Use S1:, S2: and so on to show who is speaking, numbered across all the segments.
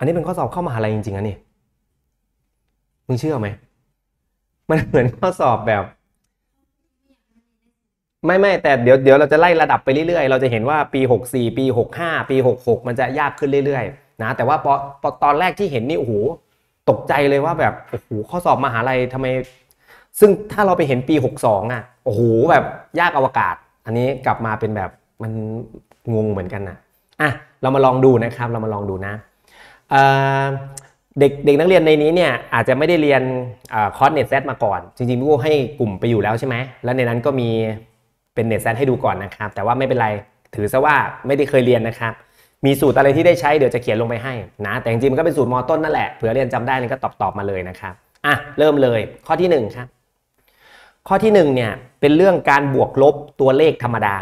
S1: อันนี้เป็นข้อสอบเข้ามหาลัยจริงๆนะนี่มึงเชื่อไหม มันเหมือนข้อสอบแบบ ไม่ไม่แต่เดี๋ยวเดี๋ยวเราจะไล่ระดับไปเรื่อยๆ เราจะเห็นว่าปี64ปี65ปี66มันจะยากขึ้นเรื่อยๆ นะแต่ว่าพอพอตอนแรกที่เห็นนี่โอ้โหตกใจเลยว่าแบบโอ้โหข้อสอบมหาลัยทำไม ซึ่งถ้าเราไปเห็นปี62อ่ะโอ้โหแบบยากอวกาศ อันนี้กลับมาเป็นแบบมันงงเหมือนกันนะอ่ะเรามาลองดูนะครับ เรามาลองดูนะเด็กเด็กนักเรียนในนี้เนี่ยอาจจะไม่ได้เรียนคอร์สเน็ตเซตมาก่อน จริงๆพี่โก้ให้กลุ่มไปอยู่แล้วใช่ไหมแล้วในนั้นก็มีเป็นเน็ตเซตให้ดูก่อนนะครับแต่ว่าไม่เป็นไรถือซะว่าไม่ได้เคยเรียนนะครับมีสูตรอะไรที่ได้ใช้เดี๋ยวจะเขียนลงไปให้นะแต่จริงๆมันก็เป็นสูตรมอต้นนั่นแหละเผื่อเรียนจำได้นี่ก็ตอบตอบมาเลยนะครับอ่ะเริ่มเลยข้อที่1ครับข้อที่1เนี่ยเป็นเรื่องการบวกลบตัวเลขธรรมดา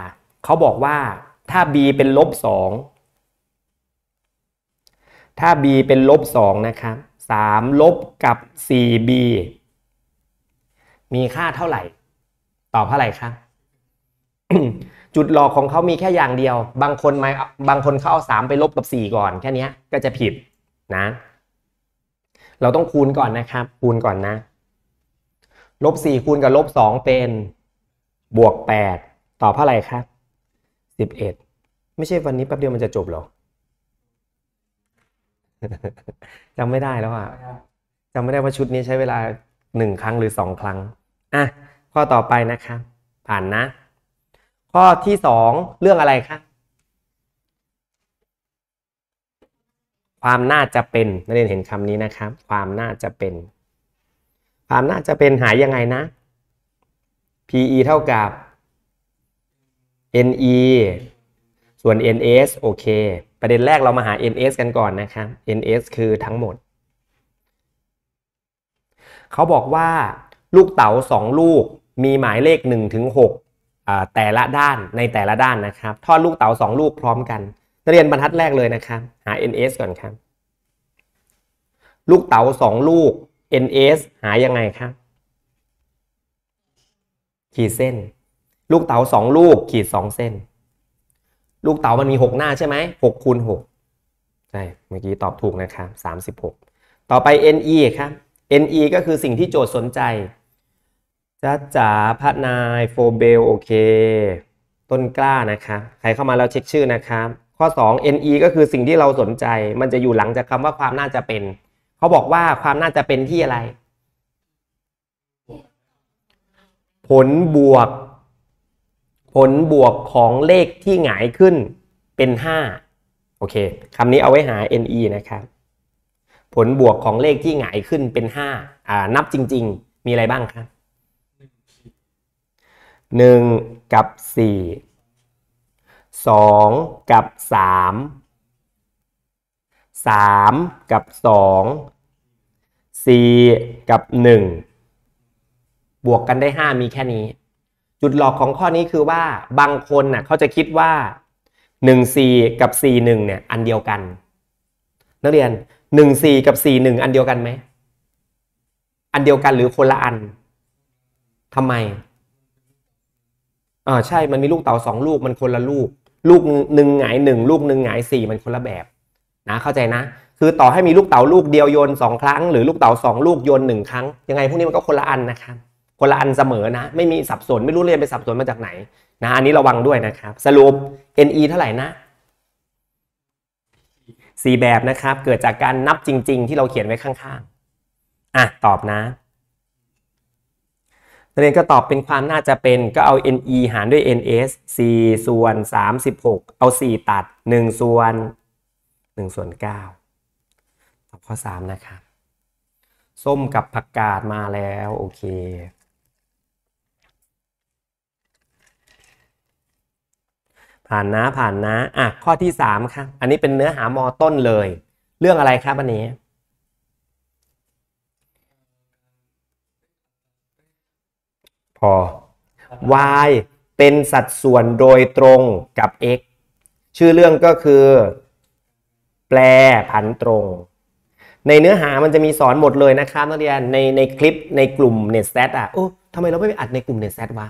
S1: เขาบอกว่าถ้า b เป็นลบ2ถ้า b เป็นลบ2นะครับ3ลบกับ 4b มีค่าเท่าไหร่ตอบเท่าไหร่ครับ จุดหลอกของเขามีแค่อย่างเดียว บางคนมาบางคนเขาเอา 3 ไปลบกับ 4 ก่อน แค่นี้ก็จะผิดนะ เราต้องคูณก่อนนะครับคูณก่อนนะลบ4คูณกับลบ2เป็นบวก8ตอบเท่าไหร่ครับ 11 ไม่ใช่วันนี้แป๊บเดียวมันจะจบหรอจำไม่ได้แล้วอ่ะจำไม่ได้ว่าชุดนี้ใช้เวลาหนึ่งครั้งหรือสองครั้งอ่ะข้อต่อไปนะคะผ่านนะ ข้อที่สองเรื่องอะไรคะความน่าจะเป็นนักเรียนเห็นคำนี้นะครับ ความน่าจะเป็น ความน่าจะเป็นหายยังไงนะ PE เท่ากับ NE ส่วน NS โอเคประเด็นแรกเรามาหา ns กันก่อนนะครับ ns คือทั้งหมดเขาบอกว่า ลูกเต๋า2ลูกมีหมายเลข1ถึง6แต่ละด้านในแต่ละด้านนะครับทอดลูกเต๋า2ลูกพร้อมกันเรียนบรรทัดแรกเลยนะครับ หา ns ก่อนครับ ลูกเต๋า2ลูก ns หายังไงครับ ขีดเส้น ลูกเต๋า2ลูกขีด2เส้นลูกเต๋ามันมี 6 หน้าใช่ไหมหกคูณกใช่เมื่อกี้ตอบถูกนะครับ 36 ต่อไป NE ครับ NE ก็คือสิ่งที่โจทย์สนใจจ้าจ๋าพระนายโฟเบลโอเค ต้นกล้านะครับใครเข้ามาแล้วเช็คชื่อนะครับ ข้อ 2 NE ก็คือสิ่งที่เราสนใจ มันจะอยู่หลังจากคำว่าความน่าจะเป็น เขาบอกว่าความน่าจะเป็นที่อะไร ผลบวกผลบวกของเลขที่หงายขึ้นเป็น5โอเค คำนี้เอาไว้หา NE นะครับ ผลบวกของเลขที่หงายขึ้นเป็น5อ่านับจริงๆมีอะไรบ้างครับ1กับ 4 2 กับ 3 3 กับ 2 4 กับ 1 บวกกันได้ 5 มีแค่นี้จุดหลอกของข้อนี้คือว่าบางคนน่ะเขาจะคิดว่า14กับ41เนี่ย อันเดียวกันนักเรียน14 กับ 41 อันเดียวกันไหมอันเดียวกันหรือคนละอันทำไมอ่าใช่มันมี ลูกเต่าสองลูกมันคนละลูกลูกหนึ่งหงายหนึ่งลูกหนึ่งหงายสี่มันคนละแบบนะเข้าใจนะ คือต่อให้มีลูกเต่าลูกเดียวโยนสองครั้ง หรือลูกเต่าสองลูก โยนหนึ่งครั้ง ยังไง พวกนี้มันก็คนละอันนะครับคนละอันเสมอนะ ไม่มีสับสน ไม่รู้เรียนไปสับสนมาจากไหนนะอันนี้ระวังด้วยนะครับ สรุป NE เท่าไหร่นะสี่แบบนะครับ เกิดจากการนับจริง ๆ ที่เราเขียนไว้ข้าง ๆ อ่ะ ตอบนะเรียนก็ตอบเป็นความน่าจะเป็น ก็เอา NE หารด้วย NS 4ส่วน 36 เอา 4 ตัด 1 ส่วน1ส่วน9ตอบข้อ 3 นะครับ ส้มกับผักกาดมาแล้ว โอเคผ่านนะผ่านนะอ่ะข้อที่สามครับอันนี้เป็นเนื้อหามอต้นเลย เรื่องอะไรครับวันนี้พอ y เป็นสัดส่วนโดยตรงกับ x ชื่อเรื่องก็คือ แปรผันตรง ในเนื้อหามันจะมีสอนหมดเลยนะครับนักเรียนในในคลิปในกลุ่ม n e t s t a t อ่ะโอ้ทำไมเราไม่ไปอัดในกลุ่ม n e t s t a t วะ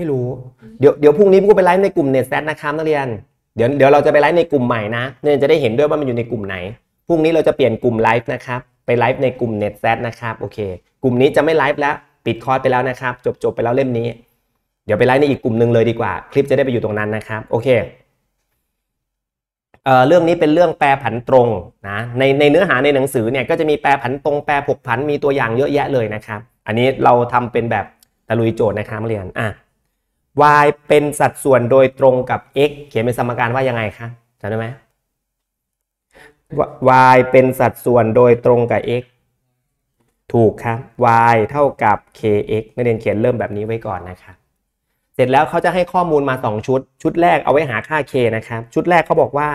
S1: ไม่รู้ เดี๋ยวเดี๋ยวพรุ่งนี้กูไปไลฟ์ในกลุ่มเน็ตแซดนะครับนักเรียน เดี๋ยวเดี๋ยวเราจะไปไลฟ์ในกลุ่มใหม่นะเนี่ยจะได้เห็นด้วยว่ามันอยู่ในกลุ่มไหน พรุ่งนี้เราจะเปลี่ยนกลุ่มไลฟ์นะครับ ไปไลฟ์ในกลุ่มเน็ตแซดนะครับ โอเค กลุ่มนี้จะไม่ไลฟ์แล้ว ปิดคอร์สไปแล้วนะครับ จบจบไปแล้วเล่มนี้ เดี๋ยวไปไลฟ์ในอีกกลุ่มหนึ่งเลยดีกว่า คลิปจะได้ไปอยู่ตรงนั้นนะครับ โอเคเออเรื่องนี้เป็นเรื่องแปรผันตรงนะ ในในเนื้อหาในหนังสือเนี่ย ก็จะมีแปรผันตรงแปรผกผันมีตัวอย่างเยอะแยะเลยนะครับ อันนี้เราทำเป็นแบบตะลุยโจทย์นะครับเรียนอ่ะ y เป็นสัดส่วนโดยตรงกับ x เขียนเป็นสมการว่ายังไงคะจำได้ไหม y เป็นสัดส่วนโดยตรงกับ x ถูกครับ y เท่ากับ kx นักเรียนเขียนเริ่มแบบนี้ไว้ก่อนนะครับเสร็จแล้วเขาจะให้ข้อมูลมา2ชุดชุดแรกเอาไว้หาค่า k นะครับ ชุดแรกเขาบอกว่า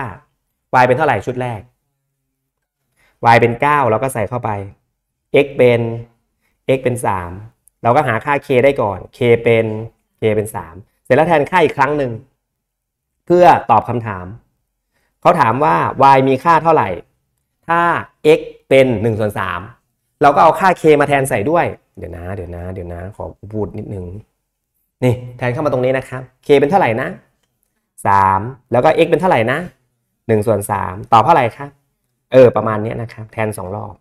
S1: y เป็นเท่าไหร่ชุดแรก y เป็น9เราก็ใส่เข้าไป x เป็น x เป็น 3 เราก็หาค่า k ได้ก่อน k เป็น k เป็น3เสร็จแล้วแทนค่าอีกครั้งหนึ่ง เพื่อตอบคำถาม เขาถามว่า y มีค่าเท่าไหร่ ถ้า x เป็น1ส่วน3เราก็เอาค่า k มาแทนใส่ด้วย เดี๋ยวนะ เดี๋ยวนะ เดี๋ยวนะ ขอพูดนิดนึง นี่แทนเข้ามาตรงนี้นะครับ k เป็นเท่าไหร่นะ 3 แล้วก็ x เป็นเท่าไหร่นะ1ส่วน3ตอบเท่าไหร่ครับ เออ ประมาณนี้นะครับ แทน 2 รอบ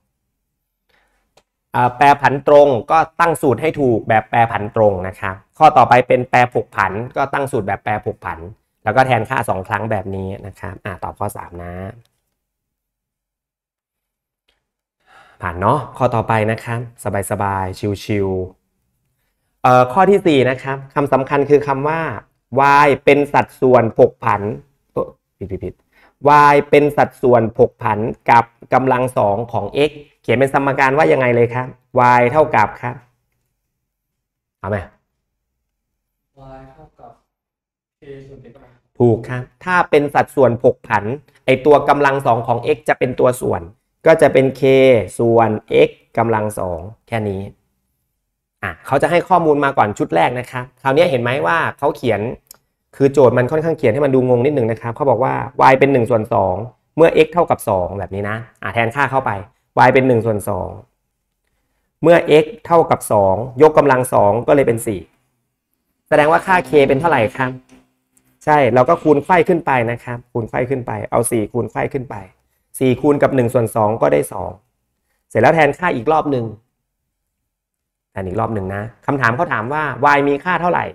S1: แปรผันตรงก็ตั้งสูตรให้ถูกแบบแปรผันตรงนะครับข้อต่อไปเป็นแปรผกผันก็ตั้งสูตรแบบแปรผกผันแล้วก็แทนค่า2ครั้งแบบนี้นะครับอ่าตอบข้อ3นะผ่านเนาะข้อต่อไปนะครับสบายๆชิวๆข้อที่4นะครับคำสำคัญคือคำว่า y เป็นสัดส่วนผกผันผิดผิดผิด y เป็นสัดส่วนผกผันกับกำลังสองของ x เขียนเป็นสมการว่ายังไงเลยครับ y เท่ากับครับเอาไหม y เท่ากับ k ส่วน x ถูกครับ ถ้าเป็นสัดส่วนผกผัน ไอตัวกำลังสองของ x จะเป็นตัวส่วน ก็จะเป็น k ส่วน x กำลังสองแค่นี้ อ่ะเขาจะให้ข้อมูลมาก่อนชุดแรกนะครับคราวนี้เห็นไหมว่าเขาเขียน คือโจทย์มันค่อนข้างเขียนให้มันดูงงนิดนึงนะครับเขาบอกว่า y เป็น1ส่วน2เมื่อ x เท่ากับ2แบบนี้นะ อ่ะแทนค่าเข้าไป y เป็น1ส่วน2 เมื่อ x เท่ากับ 2 ยกกำลัง 2 ก็เลยเป็น 4 แสดงว่าค่า k เป็นเท่าไหร่ครับ ใช่เราก็คูณไข่ขึ้นไปนะครับ คูณไข่ขึ้นไปเอา 4 คูณไข่ขึ้นไป 4 คูณกับ 1 ส่วน 2 ก็ได้ 2 เสร็จแล้วแทนค่าอีกรอบหนึ่งแทนอีกรอบหนึ่งนะคำถามเขาถามว่า y มีค่าเท่าไหร่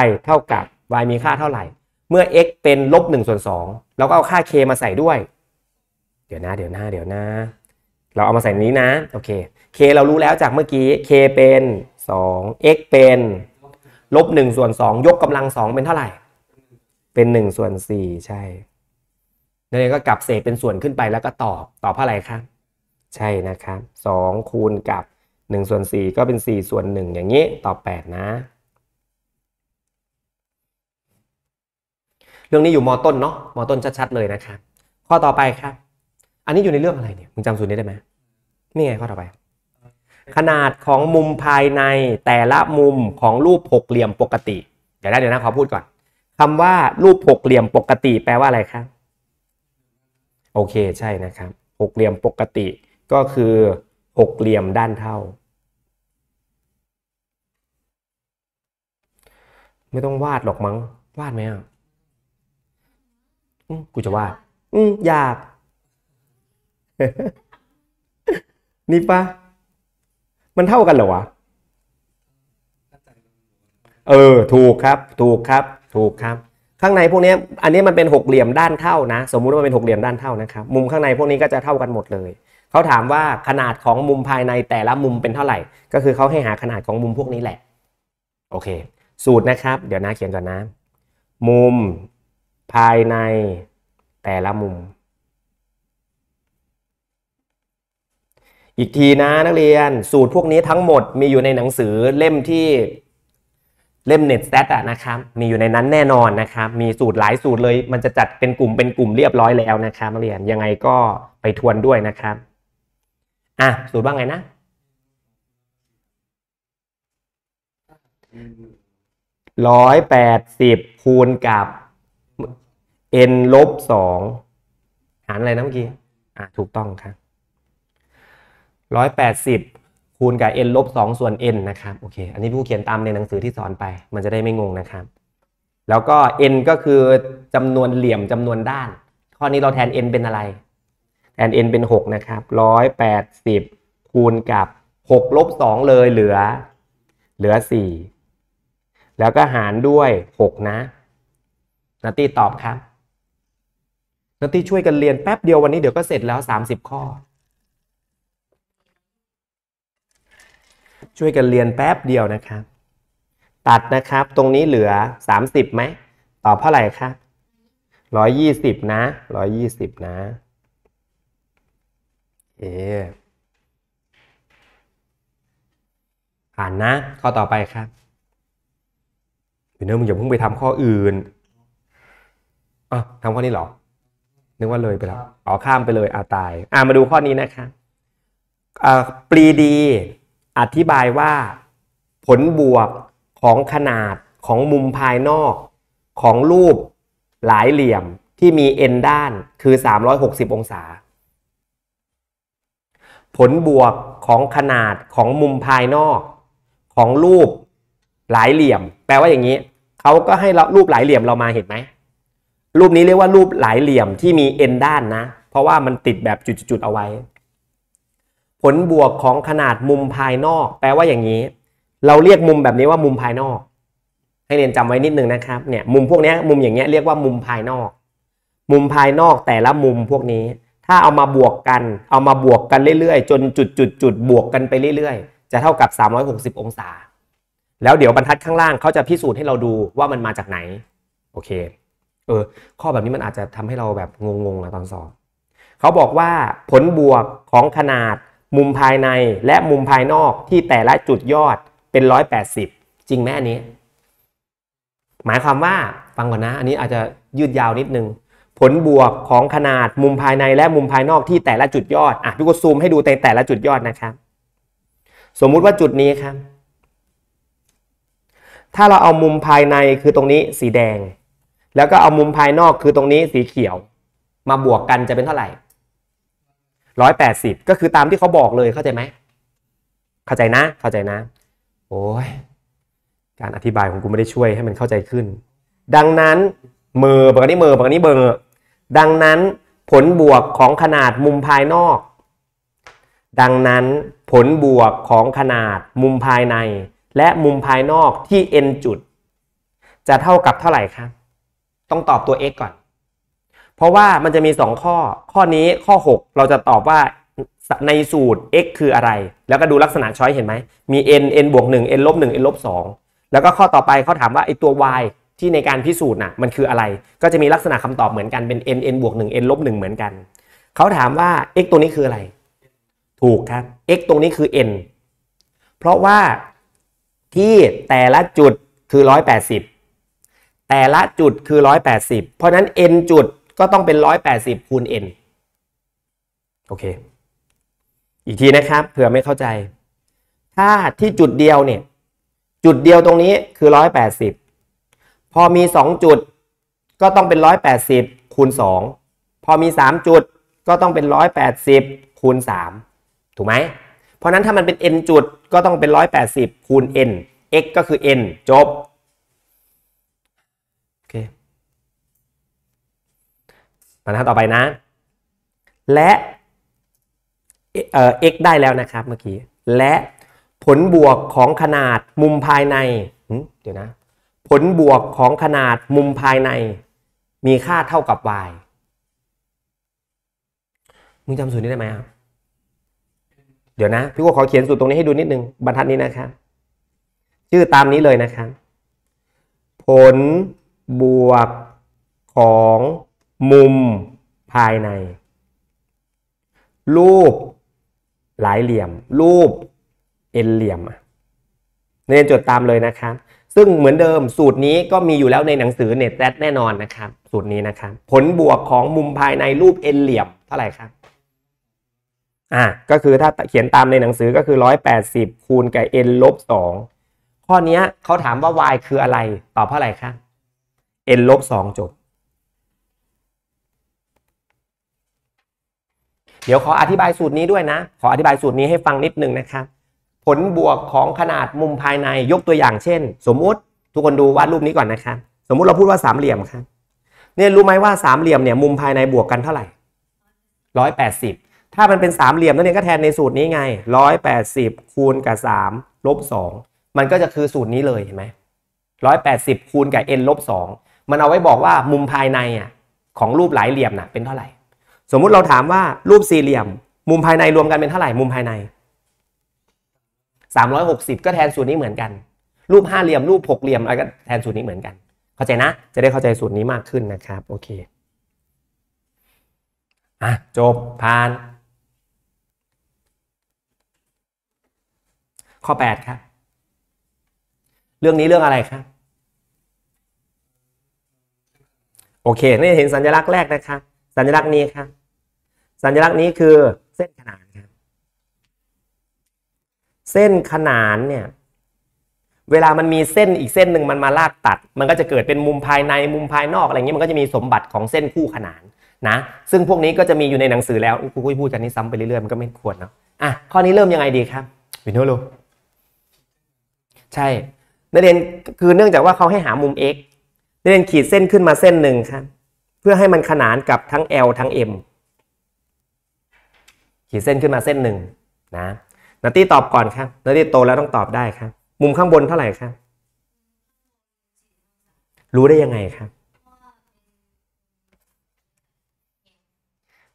S1: y เท่ากับ y มีค่าเท่าไหร่ เมื่อ x เป็นลบหนึ่งส่วนสองเราก็เอาค่า k มาใส่ด้วย เดี๋ยวนะเดี๋ยวนะเดี๋ยวนะเราเอามาใส่นี้นะ โอเค k เรารู้แล้วจากเมื่อกี้ k เป็น 2 x เป็นลบ1ส่วน 2 ยกกำลัง 2 เป็นเท่าไหร่ เป็น 1 ส่วน 4 ใช่นี่ก็กลับเศษเป็นส่วนขึ้นไปแล้วก็ตอบ ตอบเท่าไหร่ครับ ใช่นะครับ 2 คูณกับ 1 ส่วน 4 ก็เป็น 4 ส่วน 1 อย่างนี้ ตอบ 8 นะ เรื่องนี้อยู่มอต้นเนาะมอต้นชัดๆเลยนะครับข้อต่อไปครับอันนี้อยู่ในเรื่องอะไรเนี่ย มึงจำสูตรนี้ได้ไหมนี่ไงข้อต่อไป ขนาดของมุมภายในแต่ละมุมของรูปหกเหลี่ยมปกติ เดี๋ยวนะเดี๋ยวนะขอพูดก่อนคำว่ารูปหกเหลี่ยมปกติ แปลว่าอะไรครับ โอเคใช่นะครับ หกเหลี่ยมปกติ ก็คือ หกเหลี่ยมด้านเท่า ไม่ต้องวาดหรอกมั้ง วาดไหมอ่ะกูจะวาดอืมอยากนี่ปะมันเท่ากันเหรอวะเออ ถูกครับ ถูกครับ ถูกครับ ข้างในพวกนี้อันนี้มันเป็นหกเหลี่ยมด้านเท่านะสมมุติว่ามันเป็นหกเหลี่ยมด้านเท่านะครับมุมข้างในพวกนี้ก็จะเท่ากันหมดเลยเขาถามว่าขนาดของมุมภายในแต่ละมุมเป็นเท่าไหร่ ก็คือเขาให้หาขนาดของมุมพวกนี้แหละ โอเค สูตรนะครับ เดี๋ยวนะเขียนก่อนนะ มุม ภายในแต่ละมุมอีกทีนะนักเรียนสูตรพวกนี้ทั้งหมดมีอยู่ในหนังสือเล่มที่เล่ม Net Stat อะนะครับ มีอยู่ในนั้นแน่นอนนะครับ มีสูตรหลายสูตรเลย มันจะจัดเป็นกลุ่มเป็นกลุ่มเรียบร้อยแล้วนะครับนักเรียนยังไงก็ไปทวนด้วยนะครับ อ่ะ สูตรว่าไงนะร้อยแปดสิบคูณกับ n ลบสองหารอะไรนะเมื่อกี้ อ่ะถูกต้องครับ180คูณกับ n ลบ2ส่วน n นะครับโอเคอันนี้ผู้เขียนตามในหนังสือที่สอนไปมันจะได้ไม่งงนะครับแล้วก็ n ก็คือจำนวนเหลี่ยมจำนวนด้าน ข้อนี้เราแทน n เป็นอะไร แทน n เป็น6นะครับ180คูณกับ6ลบ2เลยเหลือ เหลือ 4 แล้วก็หารด้วย6นะนัตตี้ตอบครับนัตตี้ช่วยกันเรียนแป๊บเดียววันนี้เดี๋ยวก็เสร็จแล้ว 30 ข้อช่วยกันเรียนแป๊บเดียวนะครับ ตัดนะครับ ตรงนี้เหลือ 30ไหมตอบเท่าไหร่ครับร้อยยี่สิบนะร้อยยี่สิบนะเอผ่านนะข้อต่อไปครับเดี๋เนอมึงอย่าเพิ่งไปทำข้ออื่นอ่ะทำข้อนี้เหรอ นึกว่าเลยไปแล้วอ๋อข้ามไปเลยอาตาย อ่ามาดูข้อนี้นะครับอ่าปรีดีอธิบายว่า ผลบวกของขนาดของมุมภายนอก ของรูปหลายเหลี่ยมที่มีเอ็นด้านคือ 360 องศา ผลบวกของขนาดของมุมภายนอก ของรูปหลายเหลี่ยม แปลว่าอย่างนี้ เขาก็ให้เรารูปหลายเหลี่ยมเรามาเห็นไหม รูปนี้เรียกว่ารูปหลายเหลี่ยมที่มีเอ็นด้านนะ เพราะว่ามันติดแบบจุดๆเอาไว้ผลบวกของขนาดมุมภายนอก แปลว่าอย่างนี้ เราเรียกมุมแบบนี้ว่ามุมภายนอก ให้เรียนจำไว้นิดนึงนะครับ เนี่ยมุมพวกนี้มุมอย่างเงี้ยเรียกว่ามุมภายนอก มุมภายนอกแต่ละมุมพวกนี้ถ้าเอามาบวกกัน เอามาบวกกันเรื่อยๆ จนจุดจุดจุดบวกกันไปเรื่อยๆ จะเท่ากับ 360 องศา แล้วเดี๋ยวบรรทัดข้างล่างเขาจะพิสูจน์ให้เราดูว่ามันมาจากไหน โอเค เออ ข้อแบบนี้มันอาจจะทำให้เราแบบงงๆนะตอนสอบเขาบอกว่าผลบวกของขนาดมุมภายในและมุมภายนอกที่แต่ละจุดยอดเป็น180จริงไหมอันนี้ หมายความว่าฟังก่อนนะอันนี้อาจจะยืดยาวนิดนึงผลบวกของขนาดมุมภายในและมุมภายนอกที่แต่ละจุดยอดอ่ะพี่กดซูมให้ดูต่แต่ละจุดยอดนะครับ สมมุติว่าจุดนี้ครับ ถ้าเราเอามุมภายในคือตรงนี้สีแดง แล้วก็เอามุมภายนอกคือตรงนี้สีเขียว มาบวกกันจะเป็นเท่าไหร่ร้อยแปดสิบก็คือตามที่เขาบอกเลยเข้าใจไหม เข้าใจนะเข้าใจนะโอ้ยการอธิบายของกูไม่ได้ช่วยให้มันเข้าใจขึ้น ดังนั้นเมอร์บางนี้เมอร์บางนี้เบอร์ดังนั้นผลบวกของขนาดมุมภายนอก ดังนั้นผลบวกของขนาดมุมภายใน และมุมภายนอกที่ n จุด จะเท่ากับเท่าไหร่ครับ ต้องตอบตัว x ก่อนเพราะว่ามันจะมี 2 ข้อ ข้อนี้ข้อ 6 เราจะตอบว่าในสูตร x คืออะไร แล้วก็ดูลักษณะช้อยเห็นไหม มี n n บวก1 n ลบ1 n ลบ2แล้วก็ข้อต่อไปเขาถามว่าไอตัว y ที่ในการพิสูจน์น่ะมันคืออะไร ก็จะมีลักษณะคำตอบเหมือนกันเป็น n n บวก1 n ลบ1เหมือนกัน เขาถามว่า x ตัวนี้คืออะไร ถูกครับ x ตรงนี้คือ n เพราะว่า ที่แต่ละจุดคือ 180 แต่ละจุดคือ 180 เพราะนั้น n จุดก็ต้องเป็น 180 คูณ n โอเคอีกทีนะครับเผื่อไม่เข้าใจ ถ้าที่จุดเดียวเนี่ยจุดเดียวตรงนี้คือ 180 พอมี 2 จุดก็ต้องเป็น 180 คูณ 2 พอมี 3 จุดก็ต้องเป็น 180 คูณ 3ถูกไหมเพราะนั้นถ้ามันเป็น n จุดก็ต้องเป็น180 คูณ n x ก็คือ n จบบรรทัดต่อไปนะและเอเอกได้แล้วนะครับเมื่อกี้และผลบวกของขนาดมุมภายในเดี๋ยวนะผลบวกของขนาดมุมภายใน มีค่าเท่ากับ y มึงจำสูตรนี้ได้ไหมครับเดี๋ยวนะพี่ว่าขอเขียนสูตรตรงนี้ให้ดูนิดนึงบรรทัดนี้นะครับชื่อตามนี้เลยนะครับผลบวกของมุมภายใน รูป หลายเหลี่ยม รูปเอ็นเหลี่ยมเรียนจดตามเลยนะครับซึ่งเหมือนเดิมสูตรนี้ก็มีอยู่แล้วในหนังสือเน็ตแซแน่นอนนะครับสูตรนี้นะครับผลบวกของมุมภายในรูปเอ็นเหลี่ยมเท่าไหร่ครับอ่ะก็คือถ้าเขียนตามในหนังสือก็คือ180คูณกับ n ลบ2ข้อนี้เขาถามว่า y คืออะไรตอบเท่าไหร่ครับ n ลบ2จบเดี๋ยวขออธิบายสูตรนี้ด้วยนะขออธิบายสูตรนี้ให้ฟังนิดนึงนะครับผลบวกของขนาดมุมภายในยกตัวอย่างเช่น สมมุติทุกคนดูวาดรูปนี้ก่อนนะครับสมมุติเราพูดว่าสามเหลี่ยมครับเนี่ยรู้ไหมว่าสามเหลี่ยมเนี่ยมุมภายในบวกกันเท่าไหร่ร้อยแปดสิบถ้ามันเป็นสามเหลี่ยมนั่นเองก็แทนในสูตรนี้ไงร้อยแปดสิบคูณกับสามลบสองมันก็จะคือสูตรนี้เลยเห็นไหมร้อยแปดสิบคูณกับ n ลบสองมันเอาไว้บอกว่ามุมภายในอ่ะของรูปหลายเหลี่ยมน่ะเป็นเท่าไหร่สมมุติเราถามว่ารูปสี่เหลี่ยม มุมภายในรวมกันเป็นเท่าไหร่มุมภายใน 360 ก็แทนสูตรนี้เหมือนกัน รูปห้าเหลี่ยมรูปหกเหลี่ยมอะไรก็แทนสูตรนี้เหมือนกัน เข้าใจนะ จะได้เข้าใจสูตรนี้มากขึ้นนะครับโอเคอ่ะจบผ่าน ข้อ8ครับเรื่องนี้เรื่องอะไรครับโอเคนี่เห็นสัญลักษณ์แรกนะครับสัญลักษณ์นี้ครับ สัญลักษณ์นี้คือเส้นขนานครับ เส้นขนานเนี่ยเวลามันมีเส้นอีกเส้นหนึ่งมันมาลากตัด มันก็จะเกิดเป็นมุมภายในมุมภายนอกอะไรเงี้ยมันก็จะมีสมบัติของเส้นคู่ขนานนะซึ่งพวกนี้ก็จะมีอยู่ในหนังสือแล้วกูพูดกันนี้ซ้ำไปเรื่อยๆมันก็ไม่ควรเนาะอ่ะข้อนี้เริ่มยังไงดีครับวินโนโลใช่นักเรียนคือเนื่องจากว่าเขาให้หามุม x นักเรียนขีดเส้นขึ้นมาเส้นหนึ่งครับพื่อให้มันขนานกับทั้ง L ทั้ง M ขีดเส้นขึ้นมาเส้นหนึ่งนะนาตี้ตอบก่อนครับนาตี้โตแล้วต้องตอบได้ครับมุมข้างบนเท่าไหร่ครับรู้ได้ยังไงครับ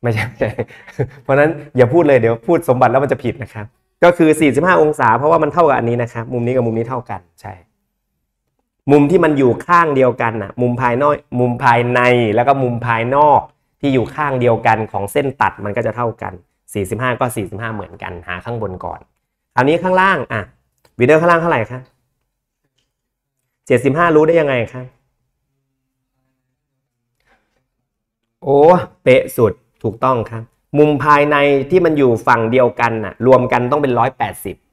S1: ไม่ใช่เพราะนั้นอย่าพูดเลยเดี๋ยว พูดสมบัติแล้วมันจะผิดนะครับ ก็คือ45องศา เพราะว่ามันเท่ากับอันนี้นะครับมุมนี้กับมุมนี้เท่ากันใช่มุมที่มันอยู่ข้างเดียวกันนะมุมภายนอกมุมภายใน แล้วก็มุมภายนอกที่อยู่ข้างเดียวกันของเส้นตัดมันก็จะเท่ากัน 45 ก็ 45 เหมือนกัน หาข้างบนก่อนคราวนี้ข้างล่าง อ่ะวิดเดอร์ข้างล่างเท่าไหร่คะ75 รู้ได้ยังไงคะโอ้ เป๊ะสุด ถูกต้องครับ มุมภายในที่มันอยู่ฝั่งเดียวกันน่ะ รวมกันต้องเป็น 180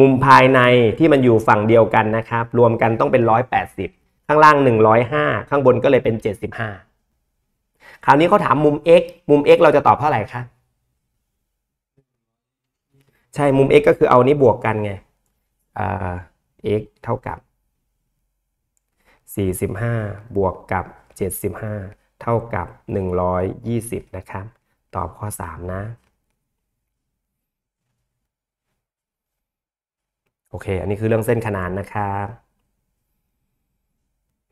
S1: มุมภายในที่มันอยู่ฝั่งเดียวกันนะครับ รวมกันต้องเป็น 180 ข้างล่าง 105 ข้างบนก็เลยเป็น 75 คราวนี้เขาถามมุม x มุม x เราจะตอบเท่าไหร่คะใช่ มุม x ก็คือเอานี้บวกกันไงอ่า x เท่ากับ 45 บวกกับ 75 เท่ากับ 120 นะครับ ตอบข้อ 3 นะโอเค อันนี้คือเรื่องเส้นขนานนะครับ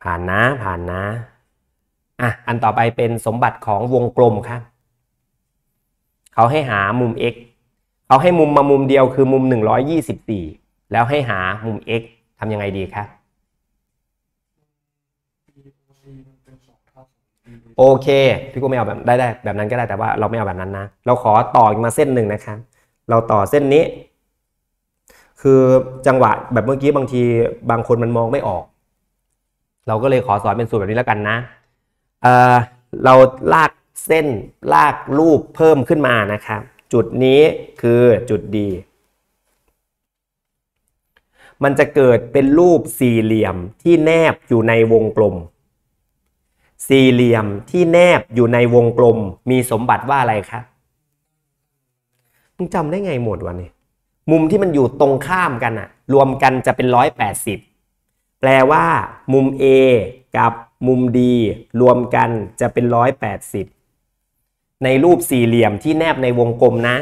S1: ผ่านนะ ผ่านนะ อ่ะ อันต่อไปเป็นสมบัติของวงกลมครับ เขาให้หามุม x เขาให้มุมมามุมเดียวคือ มุม 124แล้วให้หามุม x ทำยังไงดีครับโอเค พี่กูไม่เอาแบบได้ได้แบบนั้นก็ได้ แต่ว่าเราไม่เอาแบบนั้นนะ เราขอต่อมาเส้นหนึ่งนะครับ เราต่อเส้นนี้คือจังหวะแบบเมื่อกี้บางทีบางคนมันมองไม่ออก เราก็เลยขอสอนเป็นสูตรแบบนี้แล้วกันนะเเราลากเส้นลากรูปเพิ่มขึ้นมานะครับจุดนี้คือจุดดี มันจะเกิดเป็นรูปสี่เหลี่ยมที่แนบอยู่ในวงกลม สี่เหลี่ยมที่แนบอยู่ในวงกลมมีสมบัติว่าอะไรครับมึงจำได้ไงหมดวะเนี่ยมุมที่มันอยู่ตรงข้ามกันอะรวมกันจะเป็น 180 แปลว่า มุม A กับมุม D รวมกันจะเป็น 180 ในรูปสี่เหลี่ยมที่แนบในวงกลมนะ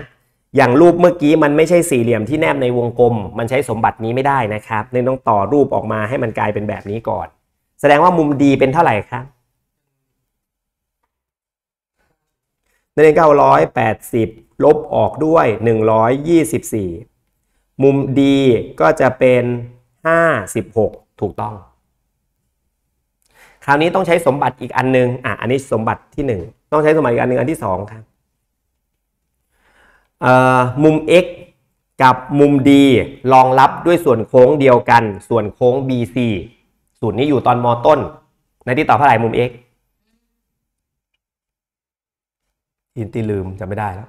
S1: อย่างรูปเมื่อกี้มันไม่ใช่สี่เหลี่ยมที่แนบในวงกลม มันใช้สมบัตินี้ไม่ได้นะครับเลยต้องต่อรูปออกมาให้มันกลายเป็นแบบนี้ก่อน แสดงว่ามุม D เป็นเท่าไหร่ครับน่นเเก้าร้อยแปดสิบลบออกด้วยหนึ่งร้อยยี่สิบสี่มุมดีก็จะเป็น 56 ถูกต้อง คราวนี้ต้องใช้สมบัติอีกอันนึงอ่ะอันนี้สมบัติที่ 1 ต้องใช้สมบัติอีกอันนึงอันที่ 2ครับมุม x กับมุม d รองรับด้วยส่วนโค้งเดียวกัน ส่วนโค้ง bc สูตรนี้อยู่ตอนมอต้น ในที่ต่อเท่าไหร่มุม x อินตีลืมจำไม่ได้แล้ว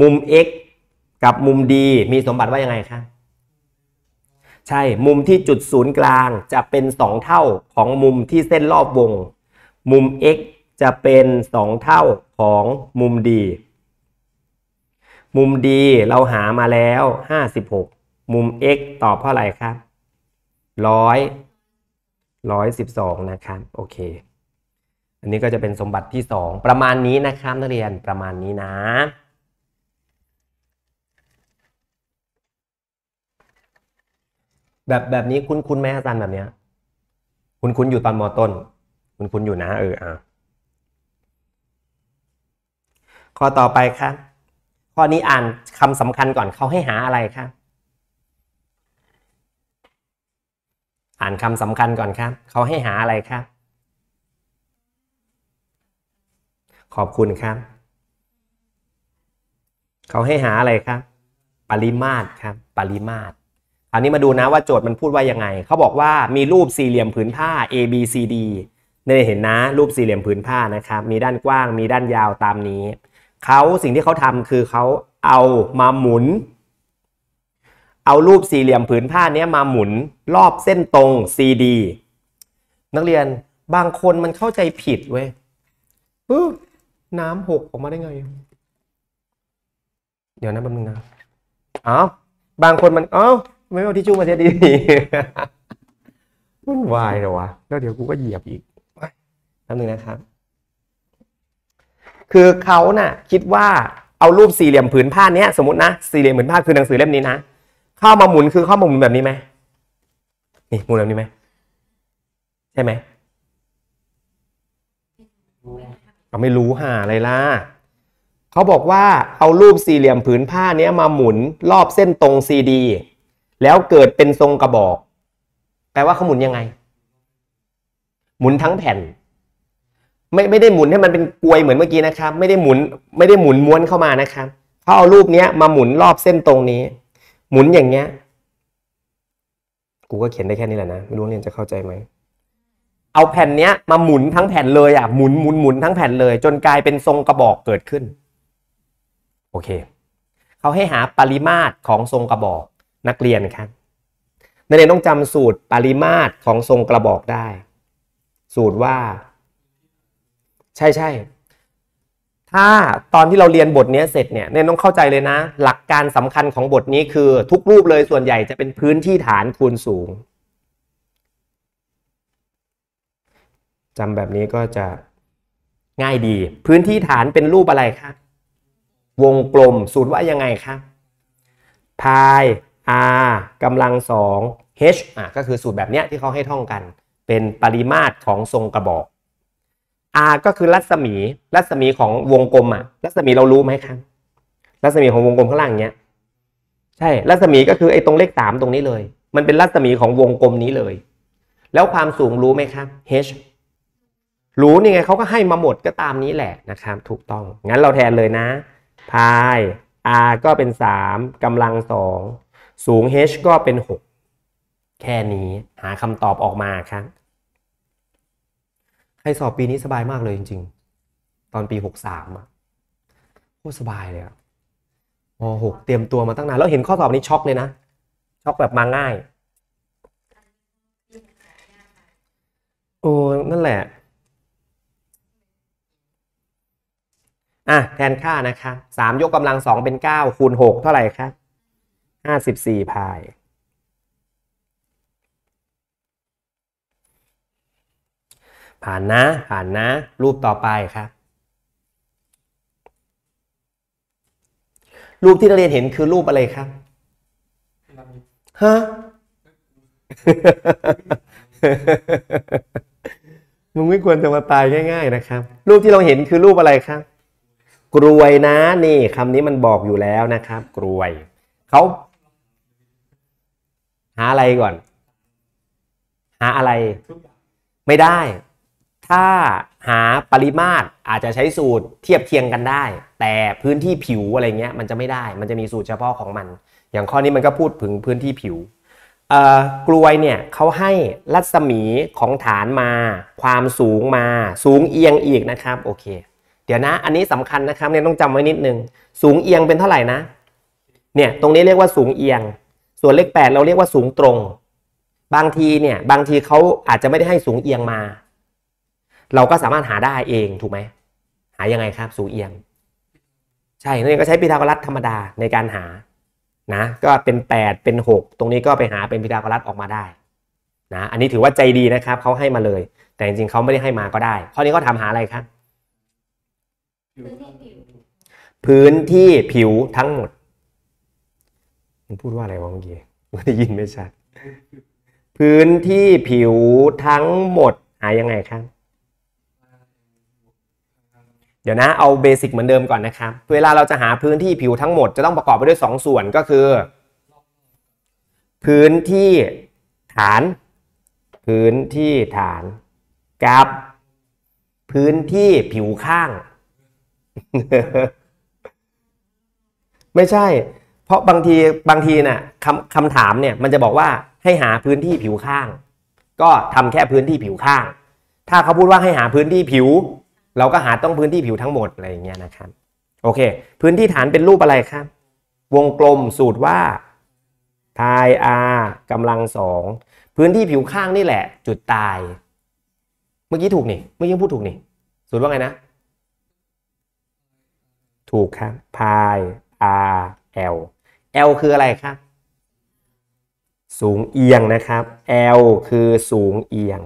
S1: มุม x กับมุมดีมีสมบัติว่ายังไงคะ ใช่ มุมที่จุดศูนย์กลางจะเป็น 2 เท่าของมุมที่เส้นรอบวง มุม x จะเป็น 2 เท่าของมุมดีมุมดีเราหามาแล้ว 56 มุม x ตอบเท่าไหร่ครับร้อยร้อยสิบสองนะครับ โอเค อันนี้ก็จะเป็นสมบัติที่ 2 ประมาณนี้นะครับนักเรียนประมาณนี้นะแบบ แบบนี้คุณคุณแม่อาจารย์แบบเนี้ยคุณคุณอยู่ตอนมอต้น คุณคุณอยู่นะ เอออ่ะข้อต่อไปค่ะข้อนี้อ่านคำสำคัญก่อนเขาให้หาอะไรคะอ่านคำสำคัญก่อนครับเขาให้หาอะไรครับขอบคุณครับเขาให้หาอะไรครับ ปริมาตรครับ ปริมาตรคราวนี้มาดูนะว่าโจทย์มันพูดว่ายังไงเขาบอกว่ามีรูปสี่เหลี่ยมผืนผ้า A B C D เนี่ยเห็นนะ รูปสี่เหลี่ยมผืนผ้านะครับมีด้านกว้าง มีด้านยาวตามนี้เขาสิ่งที่เขาทำคือเขาเอามาหมุน เอารูปสี่เหลี่ยมผืนผ้านี้มาหมุน รอบเส้นตรง CD นักเรียนบางคนมันเข้าใจผิดเว้ยน้ำหกออกมาได้ไง เดี๋ยวนะแป๊บนึงนะอ้าวบางคนมันอ้าวไม่เอาที่จู้มาเช็ดดีวุ่นวายเลยวะแล้วเดี๋ยวกูก็เหยียบอีกแป๊บนึงนะครับ คือเขาน่ะ คิดว่าเอารูปสี่เหลี่ยมผืนผ้าเนี้ย สมมตินะ สี่เหลี่ยมผืนผ้าคือหนังสือเล่มนี้นะเข้ามาหมุนคือเข้ามาหมุนแบบนี้ไหมนี่หมุนแบบนี้ไหม ใช่ไหมเราไม่รู้หาอะไรล่ะเขาบอกว่าเอารูปสี่เหลี่ยมผืนผ้าเนี้ยมาหมุนรอบเส้นตรงซีดีแล้วเกิดเป็นทรงกระบอก แปลว่าเขาหมุนยังไง หมุนทั้งแผ่น ไม่ไม่ได้หมุนให้มันเป็นกลวยเหมือนเมื่อกี้นะครับ ไม่ได้หมุนไม่ได้หมุนม้วนเข้ามานะครับ เขาเอารูปเนี้ยมาหมุนรอบเส้นตรงนี้ หมุนอย่างเงี้ย กูก็เขียนได้แค่นี้แหละนะ ไม่รู้เรียนจะเข้าใจไหม เอาแผ่นเนี้ย มาหมุนทั้งแผ่นเลยอ่ะ หมุนหมุนหมุนทั้งแผ่นเลย จนกลายเป็นทรงกระบอกเกิดขึ้น โอเค เขาให้หาปริมาตรของทรงกระบอกนักเรียนครับนักเรียนต้องจำสูตรปริมาตรของทรงกระบอกได้ สูตรว่า ใช่ใช่ ถ้าตอนที่เราเรียนบทนี้เสร็จเนี่ย เนยนต้องเข้าใจเลยนะ หลักการสำคัญของบทนี้คือ ทุกรูปเลยส่วนใหญ่จะเป็นพื้นที่ฐานคูณสูงจำแบบนี้ก็จะง่ายดี พื้นที่ฐานเป็นรูปอะไรคะ วงกลม สูตรว่ายังไงคะพาย r กำลังสอง h อ่ะก็คือสูตรแบบเนี้ยที่เขาให้ท่องกัน เป็นปริมาตรของทรงกระบอก r ก็คือรัศมีรัศมีของวงกลมอ่ะรัศมีเรารู้ไหมครับรัศมีของวงกลมข้างล่างเนี้ยใช่รัศมีก็คือไอ้ตรงเลขสามตรงนี้เลยมันเป็นรัศมีของวงกลมนี้เลย แล้วความสูงรู้ไหมครับ h รู้นี่ไงเขาก็ให้มาหมดก็ตามนี้แหละนะครับถูกต้อง งั้นเราแทนเลยนะพาย r ก็เป็นสามกำลังสองสูง h ก็เป็น 6 แค่นี้ หาคำตอบออกมาครับ ใครสอบปีนี้สบายมากเลยจริงๆ ตอนปี63อะโคตรสบายเลยอะม .6 เตรียมตัวมาตั้งนาน แล้วเห็นข้อสอบนี้ช็อกเลยนะ ช็อกแบบมาง่าย โอ้ นั่นแหละ อ่ะแทนค่านะคะ 3 ยกกำลัง 2 เป็น 9 คูณ6เท่าไหร่ครับห้าสิบสี่พายผ่านนะผ่านนะ รูปต่อไปครับ รูปที่นักเรียนเห็นคือรูปอะไรครับฮะมึงไม่ควรจะมาตายง่ายๆนะครับรูปที่เราเห็นคือรูปอะไรครับกรวยนะนี่คำนี้มันบอกอยู่แล้วนะครับกรวยเขาหาอะไรก่อน หาอะไรไม่ได้ ถ้าหาปริมาตรอาจจะใช้สูตรเทียบเทียงกันได้ แต่พื้นที่ผิวอะไรเงี้ยมันจะไม่ได้ มันจะมีสูตรเฉพาะของมัน อย่างข้อนี้มันก็พูดถึงพื้นที่ผิวกลวยเนี่ยเขาให้รัศมีของฐานมา ความสูงมาสูงเอียงอีกนะครับโอเค เดี๋ยวนะอันนี้สำคัญนะครับเนี่ยต้องจำไว้นิดนึง สูงเอียงเป็นเท่าไหร่นะเนี่ยตรงนี้เรียกว่าสูงเอียงส่วนเลข8เราเรียกว่าสูงตรงบางทีเนี่ย บางทีเขาอาจจะไม่ได้ให้สูงเอียงมา เราก็สามารถหาได้เองถูกไหมหายังไงครับสูงเอียง ใช่นั่นก็ใช้พีทาโกรัสธรรมดาในการหานะ ก็เป็น 8เป็น6ตรงนี้ก็ไปหาเป็นพีทาโกรัสออกมาได้นะอันนี้ถือว่าใจดีนะครับเขาให้มาเลย แต่จริงๆเขาไม่ได้ให้มาก็ได้ ข้อนี้ก็ทำหาอะไรครับ พื้นที่ผิวทั้งหมดมันพูดว่าอะไรวะเมื่อกี้ไม่ได้ยินไม่ชัดพื้นที่ผิวทั้งหมดหายังไงครับ เดี๋ยวนะเอาเบสิกเหมือนเดิมก่อนนะครับ เวลาเราจะหาพื้นที่ผิวทั้งหมด จะต้องประกอบไปด้วย2สส่วนก็คือ พื้นที่ฐาน พื้นที่ฐานกับ พื้นที่ผิวข้าง ไม่ใช่เพราะบางทีบางทีนะ่ะคำคำถามเนี่ยมันจะบอกว่าให้หาพื้นที่ผิวข้าง ก็ทำแค่พื้นที่ผิวข้าง ถ้าเขาพูดว่าให้หาพื้นที่ผิว เราก็หาต้องพื้นที่ผิวทั้งหมดอะไรอย่างเงี้ยนะครับโอเคพื้นที่ฐานเป็นรูปอะไรครับ วงกลมสูตรว่าทายอากำลังสองพื้นที่ผิวข้างนี่แหละ จุดตาย เมื่อกี้ถูกนี่เมื่อกี้พูดถูกนี่สูตรว่าไงนะ ถูกครับพาย R L L คืออะไรครับ สูงเอียงนะครับ L คือสูงเอียง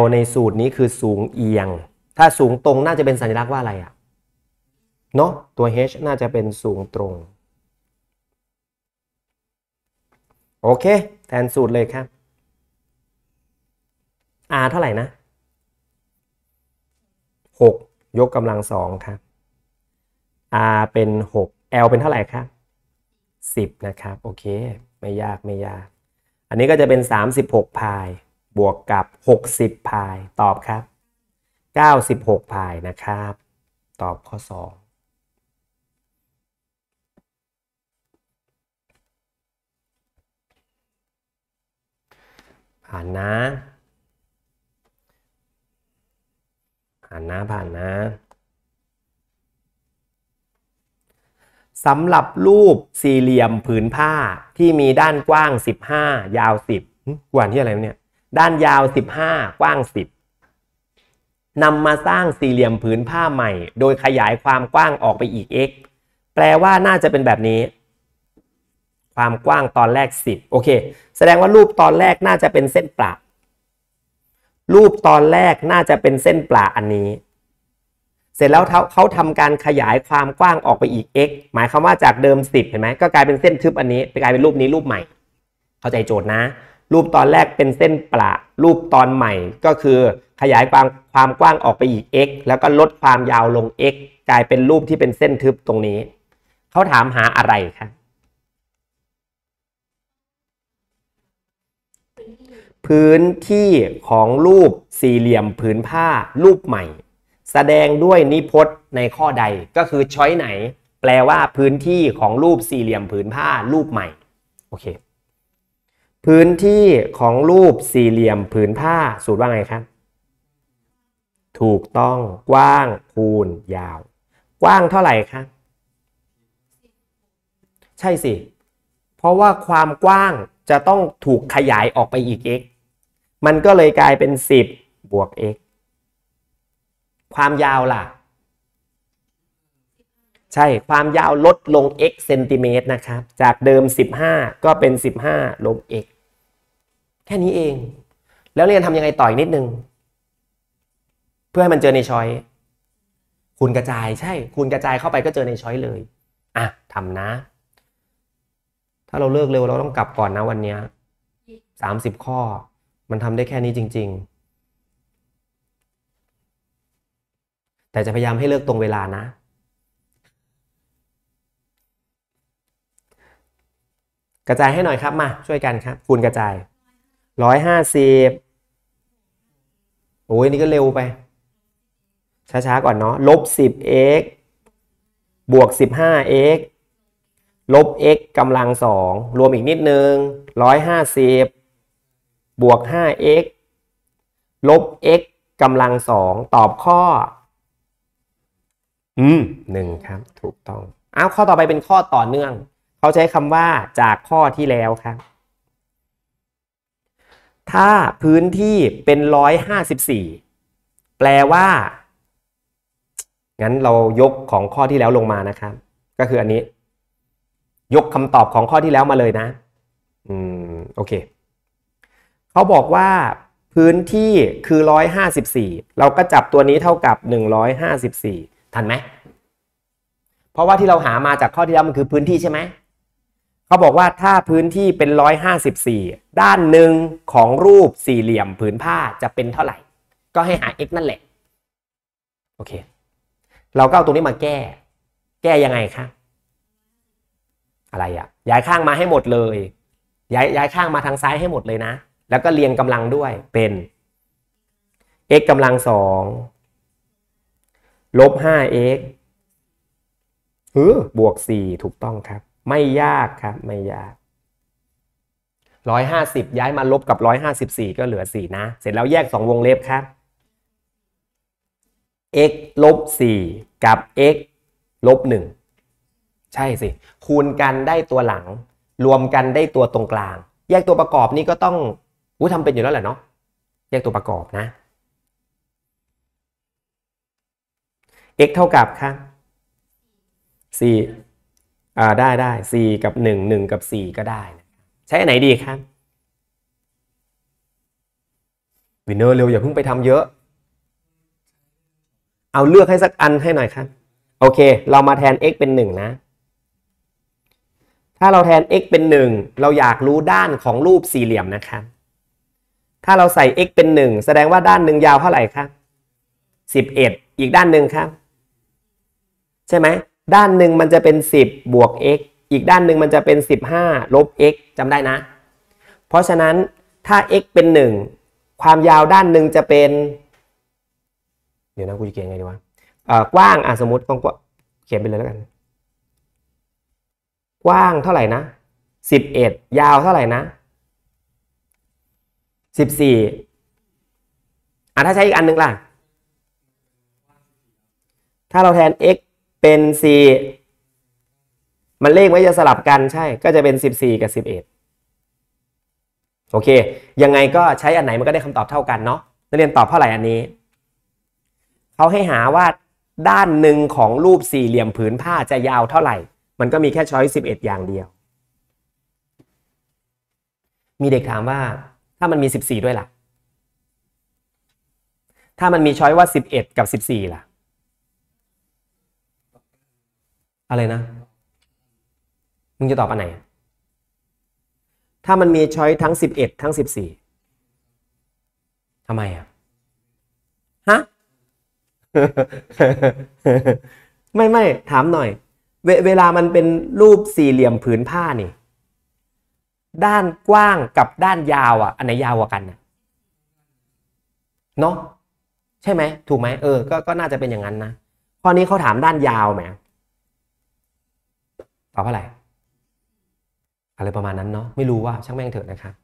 S1: L ในสูตรนี้คือสูงเอียง ถ้าสูงตรงน่าจะเป็นสัญลักษณ์ว่าอะไรอะเนาะตัว H น่าจะเป็นสูงตรงโอเคแทนสูตรเลยครับ R เท่าไหร่นะ 6 ยกกำลังสองครับ r เป็น 6 l เป็นเท่าไหร่คะ10 นะครับ โอเค ไม่ยากไม่ยาก อันนี้ก็จะเป็น 36พายบวกกับ 60พาย ตอบครับ 96พายนะครับ ตอบข้อ2ผ่านนะ ผ่านนะผ่านนะสำหรับรูปสี่เหลี่ยมผืนผ้า ที่มีด้านกว้าง 15ยาว 10 กว่านที่อะไรเนี่ยด้านยาว15 กว้าง 10นำมาสร้างสี่เหลี่ยมผืนผ้าใหม่ โดยขยายความกว้างออกไปอีก x แปลว่าน่าจะเป็นแบบนี้ ความกว้างตอนแรก 10 โอเคแสดงว่ารูปตอนแรกน่าจะเป็นเส้นปละรูปตอนแรกน่าจะเป็นเส้นปลาอันนี้เสร็จแล้วเขาทำการขยายความกว้างออกไปอีก x หมายความว่าจากเดิม 10 เห็นไหม ก็กลายเป็นเส้นทึบอันนี้ ไปกลายเป็นรูปนี้รูปใหม่ เข้าใจโจทย์นะ รูปตอนแรกเป็นเส้นประ รูปตอนใหม่ ก็คือขยายความความกว้างออกไปอีก x แล้วก็ลดความยาวลง x กลายเป็นรูปที่เป็นเส้นทึบตรงนี้ เขาถามหาอะไรครับพื้นที่ของรูปสี่เหลี่ยมผืนผ้ารูปใหม่แสดงด้วยนิพจน์ในข้อใดก็คือช้อยไหน แปลว่าพื้นที่ของรูปสี่เหลี่ยมผืนผ้ารูปใหม่โอเคพื้นที่ของรูปสี่เหลี่ยมผืนผ้า สูตรว่าไงครับถูกต้องกว้าง คูณ ยาว กว้างเท่าไหร่ครับใช่สิ เพราะว่าความกว้าง จะต้องถูกขยายออกไปอีก x มันก็เลยกลายเป็น 10บวก x ความยาวล่ะ ใช่ความยาวลดลง x เซนติเมตรนะครับ จากเดิม 15 ก็เป็น 15ลบ x แค่นี้เอง แล้วเรียนทำยังไงต่อยนิดนึง เพื่อให้มันเจอในช้อยคูณกระจายใช่คูณกระจายเข้าไปก็เจอในช้อยเลย อ่ะทำนะ ถ้าเราเลิกเร็วเราต้องกลับก่อนนะวันนี้สามสิบข้อมันทำได้แค่นี้จริง ๆแต่จะพยายามให้เลิกตรงเวลานะ กระจายให้หน่อยครับมา ช่วยกันครับ คูณกระจายร้อยห้าสิบโอ้ยนี่ก็เร็วไป ช้าๆก่อนเนาะลบสิบ x บวกสิบห้า x ลบ x กำลังสองรวมอีกนิดนึงร้อยห้าสิบบวกห้า x ลบ x กำลังสองตอบข้ออืมหนึ่งครับถูกต้องอ้าวข้อต่อไปเป็นข้อต่อเนื่อง เขาใช้คำว่าจากข้อที่แล้วครับถ้าพื้นที่เป็นร้อยห้าสิบสี่แปลว่างั้นเรายกของข้อที่แล้วลงมานะครับ ก็คืออันนี้ ยกคำตอบของข้อที่แล้วมาเลยนะอืมโอเคเขาบอกว่า พื้นที่คือร้อยห้าสิบสี่เราก็จับตัวนี้เท่ากับหนึ่งร้อยห้าสิบสี่ทันไหม เพราะว่าที่เราหามาจากข้อที่แล้วมันคือพื้นที่ใช่ไหม เขาบอกว่าถ้าพื้นที่เป็นร้อยห้าสิบสี่ด้านหนึ่งของรูปสี่เหลี่ยมผืนผ้าจะเป็นเท่าไหร่ ก็ให้หา x นั่นแหละโอเค เราก็เอาตรงนี้มาแก้ แก้ยังไงคะอะไรอะย้ายข้างมาให้หมดเลยย้ายย้ายข้างมาทางซ้ายให้หมดเลยนะแล้วก็เรียงกำลังด้วยเป็น x กำลังสองลบ 5x เออบวก 4 ถูกต้องครับ ไม่ยากครับไม่ยาก 150 ย้ายมาลบกับ 154 ก็เหลือ 4 นะ เสร็จแล้วแยก 2 วงเล็บครับ x ลบ4กับ x ลบ1ใช่สิ คูณกันได้ตัวหลัง รวมกันได้ตัวตรงกลาง แยกตัวประกอบนี่ก็ต้องอู้ทำเป็นอยู่แล้วแหละเนาะแยกตัวประกอบนะ x เท่ากับค่ะ4อ่าได้ได้4กับ 1 1 กับ 4 ก็ได้ ใช้ไหนดีครับวินเนอร์เร็วอย่าเพิ่งไปทำเยอะ เอาเลือกให้สักอันให้หน่อยครับโอเค เรามาแทน x เป็น 1 นะ ถ้าเราแทน x เป็น 1 เราอยากรู้ด้านของรูปสี่เหลี่ยมนะครับถ้าเราใส่ x เป็น 1 แสดงว่าด้านหนึ่งยาวเท่าไหร่ครับ11 อีกด้านหนึ่งครับใช่ไหมด้านหนึ่งมันจะเป็น 10 บวก x อีกด้านหนึ่งมันจะเป็น 15ลบ x จำได้นะ เพราะฉะนั้นถ้า x เป็น 1 ความยาวด้านหนึ่งจะเป็น เดี๋ยวนะกูจะเขียนไงดีวะกว้างอ่ะสมมติกว้างเขียนไปเลยแล้วกัน กว้างเท่าไหร่นะ 11 ยาวเท่าไหร่นะ 14 อ่ะ ถ้าใช้อีกอันหนึ่งล่ะ ถ้าเราแทน x เป็น C มันเลขไม่จะสลับกันใช่ก็จะเป็น 14 กับ 11โอเคยังไงก็ใช้อันไหนมันก็ได้คำตอบเท่ากันเนาะนักเรียนตอบเท่าไหร่อันนี้เขาให้หาว่าด้านหนึ่งของรูปสี่เหลี่ยมผืนผ้าจะยาวเท่าไหร่ มันก็มีแค่ช้อยสิบเอ็ดอย่างเดียว มีเด็กถามว่าถ้ามันมีสิบสี่ด้วยล่ะ ถ้ามันมีช้อยว่าสิบเอ็ดกับสิบสี่ล่ะอะไรนะ มึงจะตอบอันไหน ถ้ามันมีช้อยทั้งสิบเอ็ดทั้งสิบสี่ทำไมอ่ะ ฮะ ไม่ไม่ถามหน่อยเวเวลามันเป็นรูปสี่เหลี่ยมผืนผ้านี่ ด้านกว้างกับด้านยาวอ่ะ อันไหนยาวกว่ากันเนาะใช่ไหมถูกไหม เออก็ก็น่าจะเป็นอย่างนั้นนะข้อนี้เขาถามด้านยาวไหมเพราะอะไรอะไรประมาณนั้นเนาะไม่รู้ว่าช่างแม่งเถอะนะครับ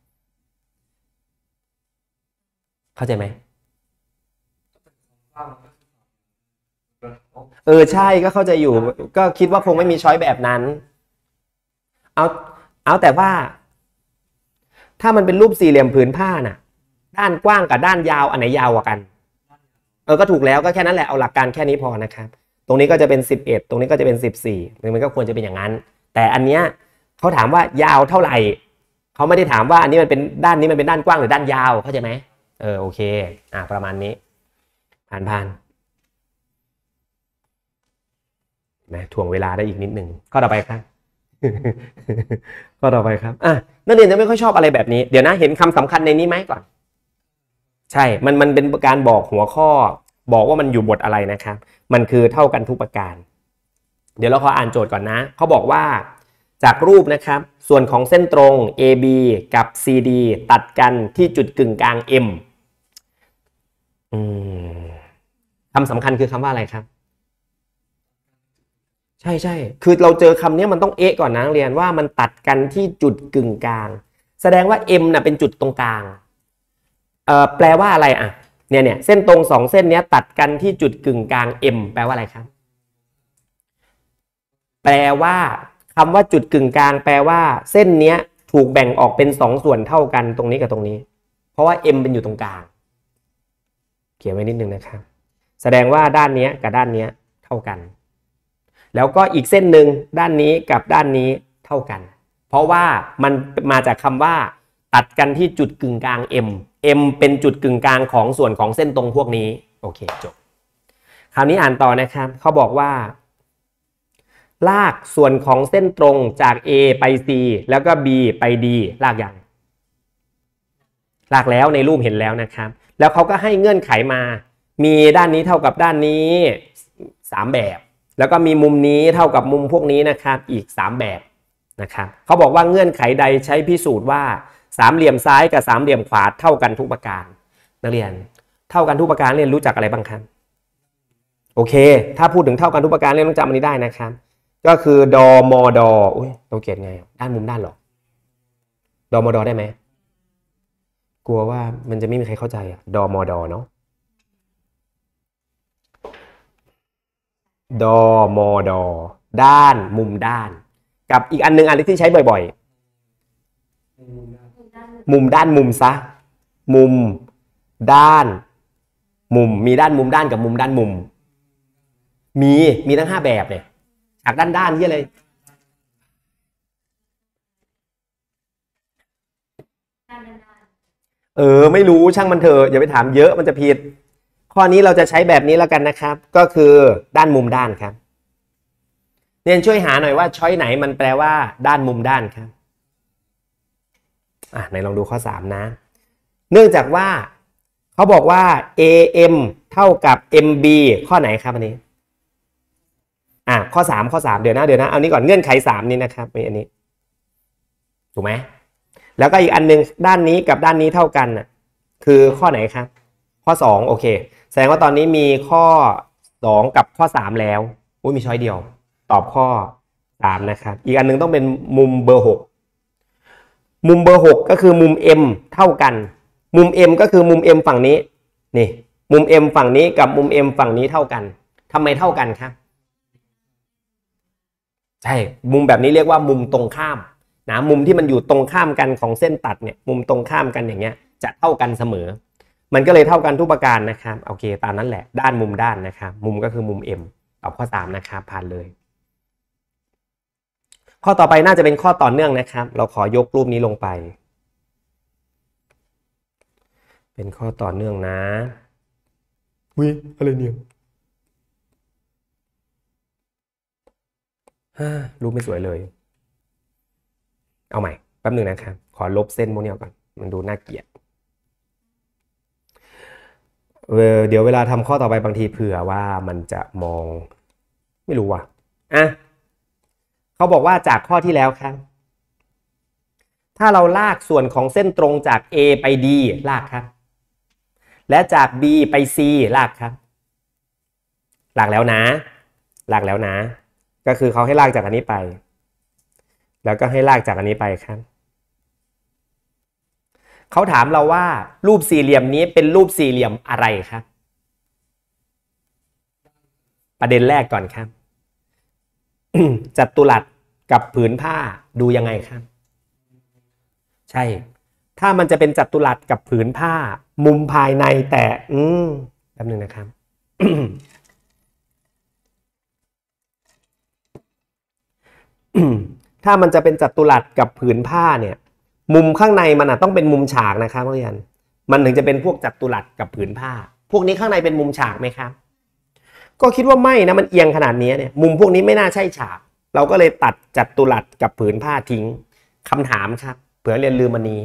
S1: เข้าใจไหมเออใช่ก็เข้าใจอยู่ ก็คิดว่าคงไม่มีช้อยแบบนั้นเอาเอาแต่ว่า ถ้ามันเป็นรูปสี่เหลี่ยมผืนผ้าน่ะ ด้านกว้างกับด้านยาวอันไหนยาวกว่ากันเออก็ถูกแล้วก็แค่นั้นแหละเอาหลักการแค่นี้พอนะครับตรงนี้ก็จะเป็น 11 ตรงนี้ก็จะเป็น 14มันก็ควรจะเป็นอย่างนั้น แต่อันเนี้ยเขาถามว่ายาวเท่าไหร่ เขาไม่ได้ถามว่าอันนี้มันเป็นด้านนี้มันเป็นด้านกว้างหรือด้านยาว เข้าใจไหมเออโอเค อ่าประมาณนี้ ผ่านผ่านนะถ่วงเวลาได้อีกนิดหนึ่งข้อต่อไปครับข้อต่อไปครับ อ่ะนักเรียนจะไม่ค่อยชอบอะไรแบบนี้ เดี๋ยวนะเห็นคำสำคัญในนี้ไหมก่อนใช่ มันมันเป็นการบอกหัวข้อบอกว่ามันอยู่บทอะไรนะครับ มันคือเท่ากันทุกประการ เดี๋ยวเราขออ่านโจทย์ก่อนนะ เขาบอกว่า จากรูปนะครับ ส่วนของเส้นตรง AB กับ CD ตัดกันที่จุดกึ่งกลาง M คำสำคัญคือคำว่าอะไรครับ ใช่ใช่ คือเราเจอคำนี้มันต้องเอก่อนนะเรียนว่ามันตัดกันที่จุดกึ่งกลาง แสดงว่า M นะ่ะเป็นจุดตรงกลาง แปลว่าอะไรอ่ะเนี่ยเนี่ยเส้นตรงสองเส้นนี้ตัดกันที่จุดกึ่งกลาง M แปลว่าอะไรครับ แปลว่าคำว่าจุดกึ่งกลางแปลว่า เส้นนี้ถูกแบ่งออกเป็นสองส่วนเท่ากันตรงนี้กับตรงนี้ เพราะว่า M เป็นอยู่ตรงกลาง เขียนไว้นิดนึงนะครับ แสดงว่าด้านนี้กับด้านนี้เท่ากัน แล้วก็อีกเส้นหนึ่งด้านนี้กับด้านนี้เท่ากัน เพราะว่ามันมาจากคำว่าตัดกันที่จุดกึ่งกลาง M M เป็นจุดกึ่งกลางของส่วนของเส้นตรงพวกนี้ โอเคจบ คราวนี้อ่านต่อนะครับ เขาบอกว่า ลากส่วนของเส้นตรงจาก A ไป C แล้วก็ B ไป D ลากอย่าง ลากแล้วในรูปเห็นแล้วนะครับ แล้วเขาก็ให้เงื่อนไขมา มีด้านนี้เท่ากับด้านนี้ 3 แบบ แล้วก็มีมุมนี้เท่ากับมุมพวกนี้นะครับ อีก 3 แบบ นะครับ เขาบอกว่าเงื่อนไขใดใช้พิสูจน์ว่าสามเหลี่ยมซ้ายกับสามเหลี่ยมขวาเท่ากันทุกประการนักเรียนเท่ากันทุกประการเรียนรู้จักอะไรบ้างครับโอเค ถ้าพูดถึงเท่ากันทุกประการเรียนต้องจำอันนี้ได้นะครับ ก็คือดอมอดอุ้ยเราเขียนไงด้านมุมด้านหรอดอมอดได้ไหมกลัวว่ามันจะไม่มีใครเข้าใจอะดอมอดเนาะดอมอดด้านมุมด้าน กับอีกอันนึงอันที่ใช้บ่อยๆมุมด้านมุมซะ มุม ด้าน มุม มีด้านมุมด้านกับมุมด้านมุม มีมีทั้งห้าแบบเลยฉากด้านด้านเยอะเลย เออ ไม่รู้ช่างมันเถอะอย่าไปถามเยอะมันจะผิด ข้อนี้เราจะใช้แบบนี้แล้วกันนะครับ ก็คือ ด้านมุมด้านครับเรียนช่วยหาหน่อยว่าช้อยไหนมันแปลว่า ด้านมุมด้านครับอ่ะไหนลองดูข้อ3นะเนื่องจากว่าเขาบอกว่า AM เท่ากับ MB ข้อไหนครับอันนี้อ่ะข้อ3ข้อ3เดี๋ยวนะเดี๋ยวนะเอานี้ก่อนเงื่อนไข3นี่นะครับมีอันนี้ถูกไหมแล้วก็อีกอันนึงด้านนี้กับด้านนี้เท่ากันน่ะคือข้อไหนครับ ข้อ2โอเคแสดงว่าตอนนี้มีข้อ 2 กับข้อ 3 แล้วอุ้ยมีช้อยเดียว ตอบข้อ3นะครับอีกอันนึงต้องเป็นมุมเบอร์6มุมเบอร์6ก็คือมุม M เท่ากัน มุม M ก็คือมุม M ฝั่งนี้นี่ มุม M ฝั่งนี้กับมุม M ฝั่งนี้เท่ากัน ทำไมเท่ากันครับใช่มุมแบบนี้เรียกว่า มุมตรงข้ามนะมุมที่มันอยู่ตรงข้ามกันของเส้นตัดเนี่ยมุมตรงข้ามกันอย่างเงี้ย จะเท่ากันเสมอ มันก็เลยเท่ากันทุกประการนะครับโอเคตามนั้นแหละด้านมุมด้านนะครับมุมก็คือมุม M ตอบข้อ3นะครับผ่านเลยข้อต่อไปน่าจะเป็นข้อต่อเนื่องนะครับ เราขอยกรูปนี้ลงไป เป็นข้อต่อเนื่องนะวิอะไรเนี่ยรูปไม่สวยเลย เอาใหม่แป๊บหนึ่งนะครับขอลบเส้นโมเนียก่อนมันดูน่าเกลียดเดี๋ยวเวลาทำข้อต่อไปบางทีเผื่อว่ามันจะมอง ไม่รู้ว่ะอ่ะเขาบอกว่าจากข้อที่แล้วครับ ถ้าเราลากส่วนของเส้นตรงจาก A ไป D ลากครับ และจาก B ไป C ลากครับลากแล้วนะลากแล้วนะก็คือเขาให้ลากจากอันนี้ไป แล้วก็ให้ลากจากอันนี้ไปครับเขาถามเราว่า รูปสี่เหลี่ยมนี้เป็นรูปสี่เหลี่ยมอะไรครับ ประเด็นแรกก่อนครับ จัตุรัสกับผืนผ้าดูยังไงครับ ใช่ ถ้ามันจะเป็นจัตุรัสกับผืนผ้า มุมภายในแต่ อืมจำหนึงนะครับถ้ามันจะเป็นจัตุรัสกับผืนผ้าเนี่ย มุมข้างในมันต้องเป็นมุมฉากนะครับเรียนมันถึงจะเป็นพวกจัตุรัสกับผืนผ้า พวกนี้ข้างในเป็นมุมฉากไหมครับก็คิดว่าไม่นะมันเอียงขนาดนี้เนี่ย มุมพวกนี้ไม่น่าใช่ ฉากเราก็เลยตัดจัดตุรัสกับผืนผ้าทิ้ง คำถามครับ เผื่อเรียนลืมมันนี้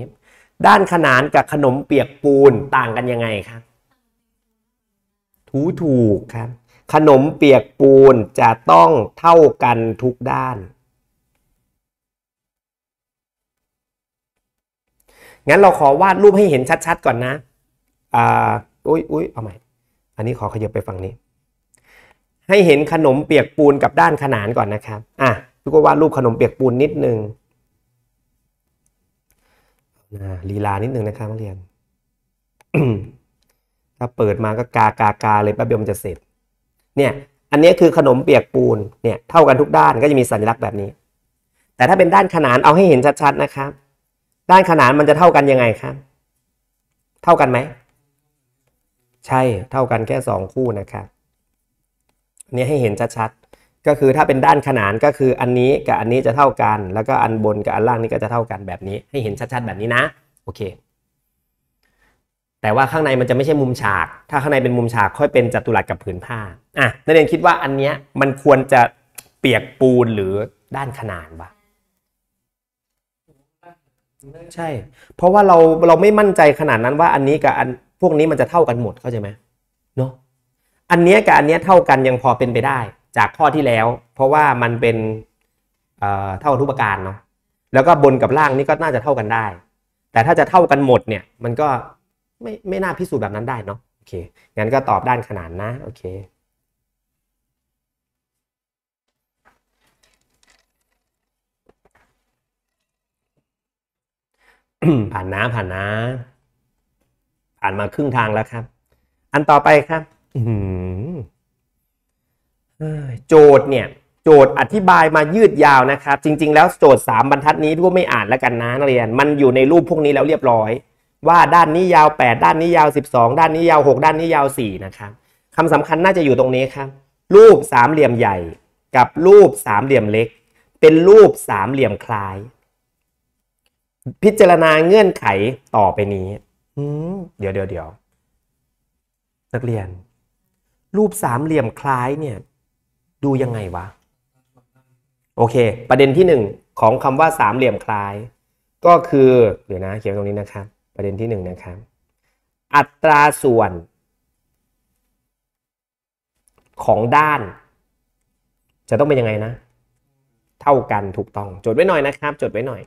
S1: ด้านขนานกับขนมเปียกปูนต่างกันยังไงครับ ถูถูกครับ ขนมเปียกปูน จะต้องเท่ากันทุกด้าน งั้นเราขอวาดรูปให้เห็นชัดๆก่อนนะ อ่า อุ้ยอุ้ยเอาใหม่ อันนี้ขอขยับไปฝั่งนี้ให้เห็นขนมเปียกปูนกับด้านขนานก่อนนะครับ อ่ะทุกคนวาดรูปขนมเปียกปูนนิดนึงนะลีลานิดนึงนะครับนักเรียนถ้าเปิดมาก็กากากาเลยแป๊บเดียวมันจะเสร็จ เนี่ย อันนี้คือขนมเปียกปูน เนี่ย เท่ากันทุกด้านก็จะมีสัญลักษณ์แบบนี้ แต่ถ้าเป็นด้านขนานเอาให้เห็นชัดๆนะครับ ด้านขนานมันจะเท่ากันยังไงครับ เท่ากันไหม ใช่ เท่ากันแค่สองคู่นะครับเนี่ยให้เห็นชัดๆ ก็คือถ้าเป็นด้านขนานก็คืออันนี้กับอันนี้จะเท่ากัน แล้วก็อันบนกับอันล่างนี่ก็จะเท่ากันแบบนี้ให้เห็นชัดๆ แบบนี้นะโอเค แต่ว่าข้างในมันจะไม่ใช่มุมฉาก ถ้าข้างในเป็นมุมฉากค่อยเป็นจัตุรัสกับผืนผ้าอ่ะนักเรียนคิดว่าอันเนี้ยมันควรจะเปียกปูนหรือด้านขนานปะใช่ เพราะว่าเราเราไม่มั่นใจขนาดนั้นว่าอันนี้กับอันพวกนี้มันจะเท่ากันหมดเข้าใจไหมอันเนี้ยกับอันเนี้ยเท่ากันยังพอเป็นไปได้ จากข้อที่แล้วเพราะว่ามันเป็นเเท่าทุกประการเนาะแล้วก็บนกับล่างนี่ก็น่าจะเท่ากันได้ แต่ถ้าจะเท่ากันหมดเนี่ย มันก็ไม่ไม่น่าพิสูจน์แบบนั้นได้เนาะโอเค งั้นก็ตอบด้านขนานนะ โอเคผ่านนะผ่านนะผ่านมาครึ่งทางแล้วครับ อันต่อไปครับโจทย์เนี่ย โจทย์อธิบายมายืดยาวนะครับจริง ๆ แล้วโจทย์3บรรทัดนี้ก็ไม่อ่านแล้วกันนะนักเรียน มันอยู่ในรูปพวกนี้แล้วเรียบร้อย ว่าด้านนี้ยาว8ด้านนี้ยาว12ด้านนี้ยาว6ด้านนี้ยาว4นะครับคำสำคัญน่าจะอยู่ตรงนี้ครับ รูปสามเหลี่ยมใหญ่กับรูปสามเหลี่ยมเล็ก เป็นรูปสามเหลี่ยมคล้าย พิจารณาเงื่อนไขต่อไปนี้เดี๋ยวเดี๋ยวเดี๋ยวนักเรียนรูปสามเหลี่ยมคล้ายเนี่ยดูยังไงวะโอเคประเด็นที่หนึ่งของคำว่าสามเหลี่ยมคล้าย ก็คือเดี๋ยวนะเขียนตรงนี้นะครับประเด็นที่หนึ่งนะครับอัตราส่วน ของด้าน จะต้องเป็นยังไงนะ เท่ากันถูกต้องจดไว้หน่อยนะครับจดไว้หน่อย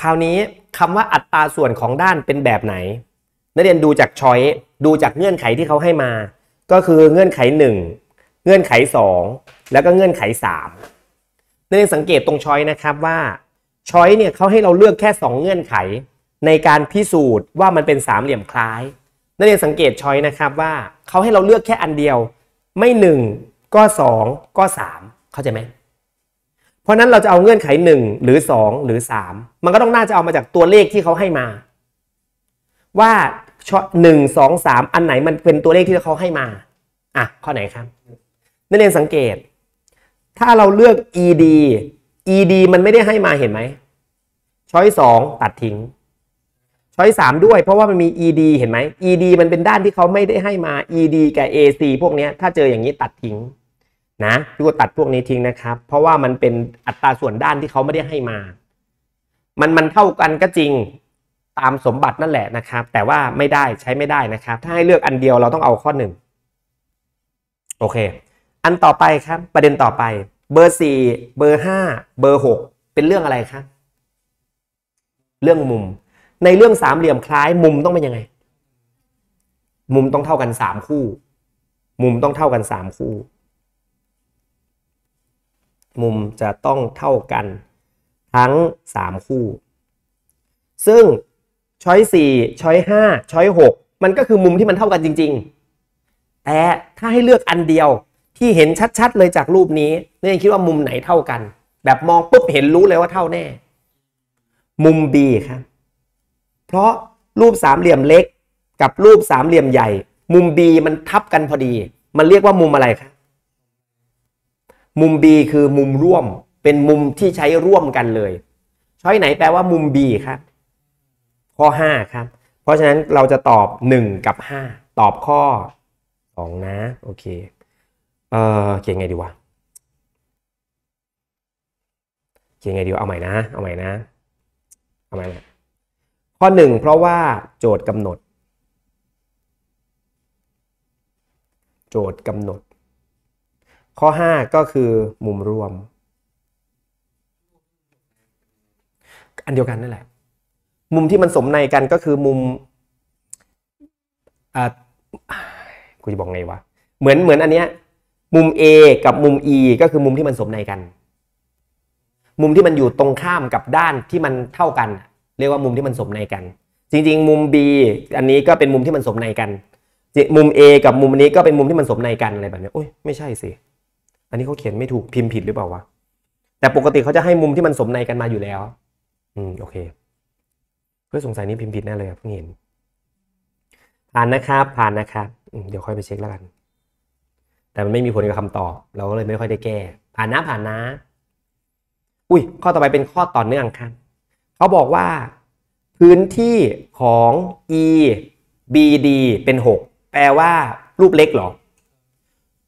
S1: คราวนี้คำว่าอัตราส่วนของด้านเป็นแบบไหนนักเรียนดูจากช้อยดูจากเงื่อนไขที่เขาให้มา ก็คือเงื่อนไข 1 เงื่อนไข 2 แล้วก็เงื่อนไข3นักเรียนสังเกตตรงช้อยนะครับว่าช้อยเนี่ยเขาให้เราเลือกแค่ 2 เงื่อนไขในการพิสูจน์ว่ามันเป็นสามเหลี่ยมคล้ายนักเรียนสังเกตช้อยนะครับว่าเขาให้เราเลือกแค่อันเดียวไม่ 1 ก็ 2 ก็ 3 เข้าใจไหมเพราะนั้นเราจะเอาเงื่อนไข1หรือ2 หรือ 3 มันก็ต้องน่าจะเอามาจากตัวเลขที่เขาให้มาว่าหนึ่งสองสามอันไหนมันเป็นตัวเลขที่เขาให้มา อ่ะ ข้อไหนครับ นักเรียนสังเกต ถ้าเราเลือก ed ed มันไม่ได้ให้มาเห็นไหมช้อยสองตัดทิ้ง ช้อยสามด้วย เพราะว่ามันมี ed เห็นไหม ed มันเป็นด้านที่เขาไม่ได้ให้มา ed กับ ac พวกนี้ ถ้าเจออย่างนี้ตัดทิ้ง นะดูตัดพวกนี้ทิ้งนะครับ เพราะว่ามันเป็นอัตราส่วนด้านที่เขาไม่ได้ให้มา มันมันเท่ากันก็จริงามสมบัตินั่นแหละนะครับ แต่ว่าไม่ได้ใช้ไม่ได้นะครับ ถ้าให้เลือกอันเดียวเราต้องเอาข้อหนึ่งโอเค อันต่อไปครับ ประเด็นต่อไปเบอร์สี่เบอร์ห้าเบอร์หกเป็นเรื่องอะไรครับ เรื่องมุม ในเรื่องสามเหลี่ยมคล้าย มุมต้องเป็นยังไง มุมต้องเท่ากันสามคู่ มุมต้องเท่ากันสามคู่ มุมจะต้องเท่ากัน ทั้งสามคู่ ซึ่งช้อยสี่ช้อยห้าช้อยหกมันก็คือมุมที่มันเท่ากันจริง ๆ แต่ถ้าให้เลือกอันเดียวที่เห็นชัด ๆ เลยจากรูปนี้ เนี่ยคิดว่ามุมไหนเท่ากัน แบบมองปุ๊บเห็นรู้เลยว่าเท่าแน่ มุม B ครับ เพราะรูปสามเหลี่ยมเล็กกับรูปสามเหลี่ยมใหญ่ มุม B มันทับกันพอดี มันเรียกว่ามุมอะไรครับ มุม B คือมุมร่วม เป็นมุมที่ใช้ร่วมกันเลย ช้อยไหนแปลว่ามุม B ครับข้อ 5 ครับ เพราะฉะนั้นเราจะตอบ 1 กับ 5 ตอบข้อ 2 นะ โอเค เออเขียนไงดีวะเขียนไงดีวะเอาใหม่นะเอาใหม่นะ เอาใหม่นะข้อ 1 เพราะว่าโจทย์กำหนด โจทย์กำหนด ข้อ 5 ก็คือมุมรวม อันเดียวกันนั่นแหละมุมที่มันสมในกันก็คือมุม อ่า กูจะบอกไงวะ เหมือนเหมือนอันเนี้ย มุม A กับมุม E ก็คือมุมที่มันสมในกัน มุมที่มันอยู่ตรงข้ามกับด้านที่มันเท่ากัน เรียกว่ามุมที่มันสมในกัน จริงๆ มุม B อันนี้ก็เป็นมุมที่มันสมในกัน มุม A กับมุมนี้ก็เป็นมุมที่มันสมในกันอะไรแบบนี้โอ้ยไม่ใช่สิ อันนี้เขาเขียนไม่ถูกพิมพ์ผิดหรือเปล่าวะแต่ปกติเขาจะให้มุมที่มันสมในกันมาอยู่แล้ว อืมโอเคเพื่อสงสัยนี้พิมพ์ผิดแน่เลยครับเพิ่งเห็นผ่านนะครับ ผ่านนะครับเดี๋ยวค่อยไปเช็คแล้วกันแต่มันไม่มีผลกับคำตอบเราก็เลยไม่ค่อยได้แก้ผ่านนะ ผ่านนะ อุ้ย ข้อต่อไปเป็นข้อต่อเนื่องครับเขาบอกว่า พื้นที่ของ e b d เป็น 6 แปลว่า รูปเล็กหรอ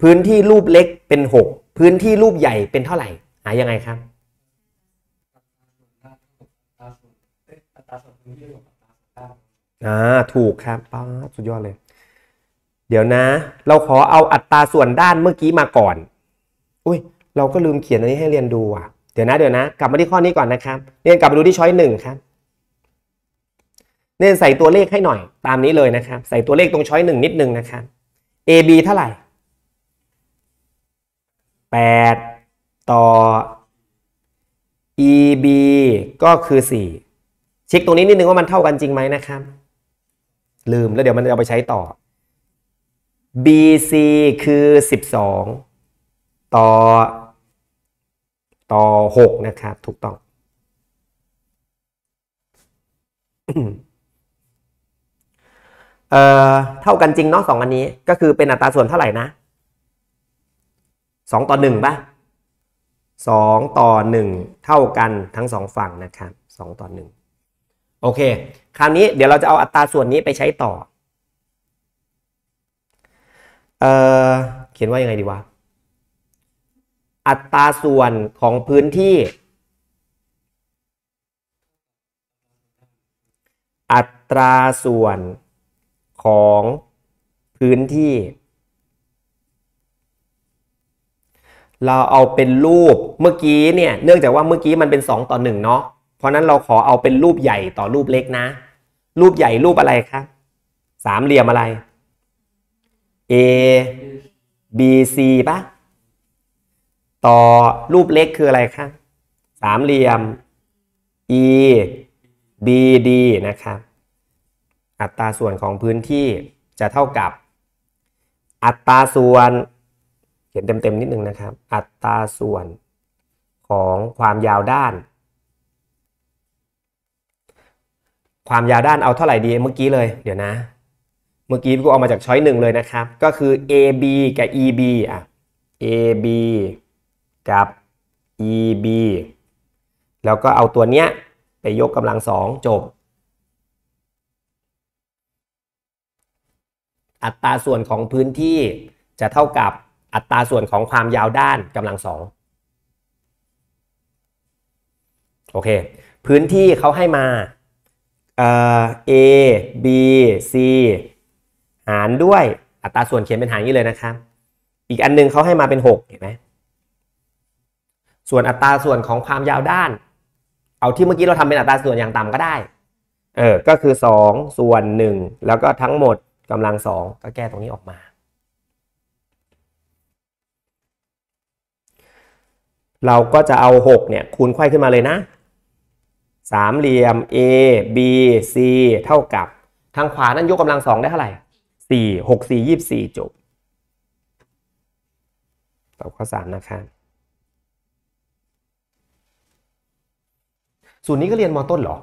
S1: พื้นที่รูปเล็กเป็น 6 พื้นที่รูปใหญ่เป็นเท่าไหร่หายังไงครับอ่าถูกครับป้าสุดยอดเลย เดี๋ยวนะ เราขอเอาอัตราส่วนด้านเมื่อกี้มาก่อนอุ้ย เราก็ลืมเขียนอันนี้ให้เรียนดูอ่ะเดี๋ยวนะเดี๋ยวนะกลับมาที่ข้อนี้ก่อนนะครับเรียนกลับมาดูที่ช้อยหนึ่งครับเรียนใส่ตัวเลขให้หน่อยตามนี้เลยนะครับ ใส่ตัวเลขตรงช้อยหนึ่งนิดนึงนะครับ AB เท่าไหร่แปดต่อ EB ก็คือส่เช็คตรงนี้นิดนึง ว่ามันเท่ากันจริงไหมนะครับลืม แล้วเดี๋ยวมันจะเอาไปใช้ต่อ BC คือ 12 ต่อ ต่อ 6 นะครับ ถูกต้องเอ่อ เท่ากันจริงเนาะสองอันนี้ ก็คือเป็นอัตราส่วนเท่าไหร่นะ 2 ต่อ 1 ป่ะ 2 ต่อ 1 เท่ากันทั้งสองฝั่งนะครับ 2 ต่อ 1โอเค คราวนี้เดี๋ยวเราจะเอาอัตราส่วนนี้ไปใช้ต่อเออเขียนว่ายังไงดีวะ อัตราส่วนของพื้นที่ อัตราส่วนของพื้นที่ เราเอาเป็นรูปเมื่อกี้เนี่ย เนื่องจากว่าเมื่อกี้มันเป็น 2 ต่อ1เนาะเพราะนั้นเราขอเอาเป็นรูปใหญ่ต่อรูปเล็กนะ รูปใหญ่รูปอะไรครับสามเหลี่ยมอะไร A B C ปะต่อรูปเล็กคืออะไรครับสามเหลี่ยม E B D นะครับอัตราส่วนของพื้นที่จะเท่ากับ อัตราส่วนเขียนเต็มๆนิดนึงนะครับ อัตราส่วนของความยาวด้านความยาวด้านเอาเท่าไหร่ดีเมื่อกี้เลย เดี๋ยวนะ เมื่อกี้กูเอามาจากช้อยหนึ่งเลยนะครับ ก็คือ AB กับ EB อ่ะ AB กับ EB แล้วก็เอาตัวเนี้ยไปยกกำลังสองจบ อัตราส่วนของพื้นที่จะเท่ากับอัตราส่วนของความยาวด้านกำลังสองโอเค พื้นที่เขาให้มาเอบีซีหารด้วยอัตราส่วนเขียนเป็นหารนี้เลยนะครับ อีกอันนึงเขาให้มาเป็น 6 เห็นไหมส่วนอัตราส่วนของความยาวด้าน เอาที่เมื่อกี้เราทำเป็นอัตราส่วนอย่างต่ำก็ได้ เออ ก็คือ 2 ส่วน 1 แล้วก็ทั้งหมดกำลัง 2 ก็แก้ตรงนี้ออกมา เราก็จะเอา6เนี่ยคูณไขว้ขึ้นมาเลยนะสามเหลี่ยม A B C เท่ากับทางขวานั้นยกกำลังสองได้เท่าไหร่สี่หกสี่ยี่สี่จบตอบข้อสามนะครับสูตรนี้ก็เรียนมต้นเหรอ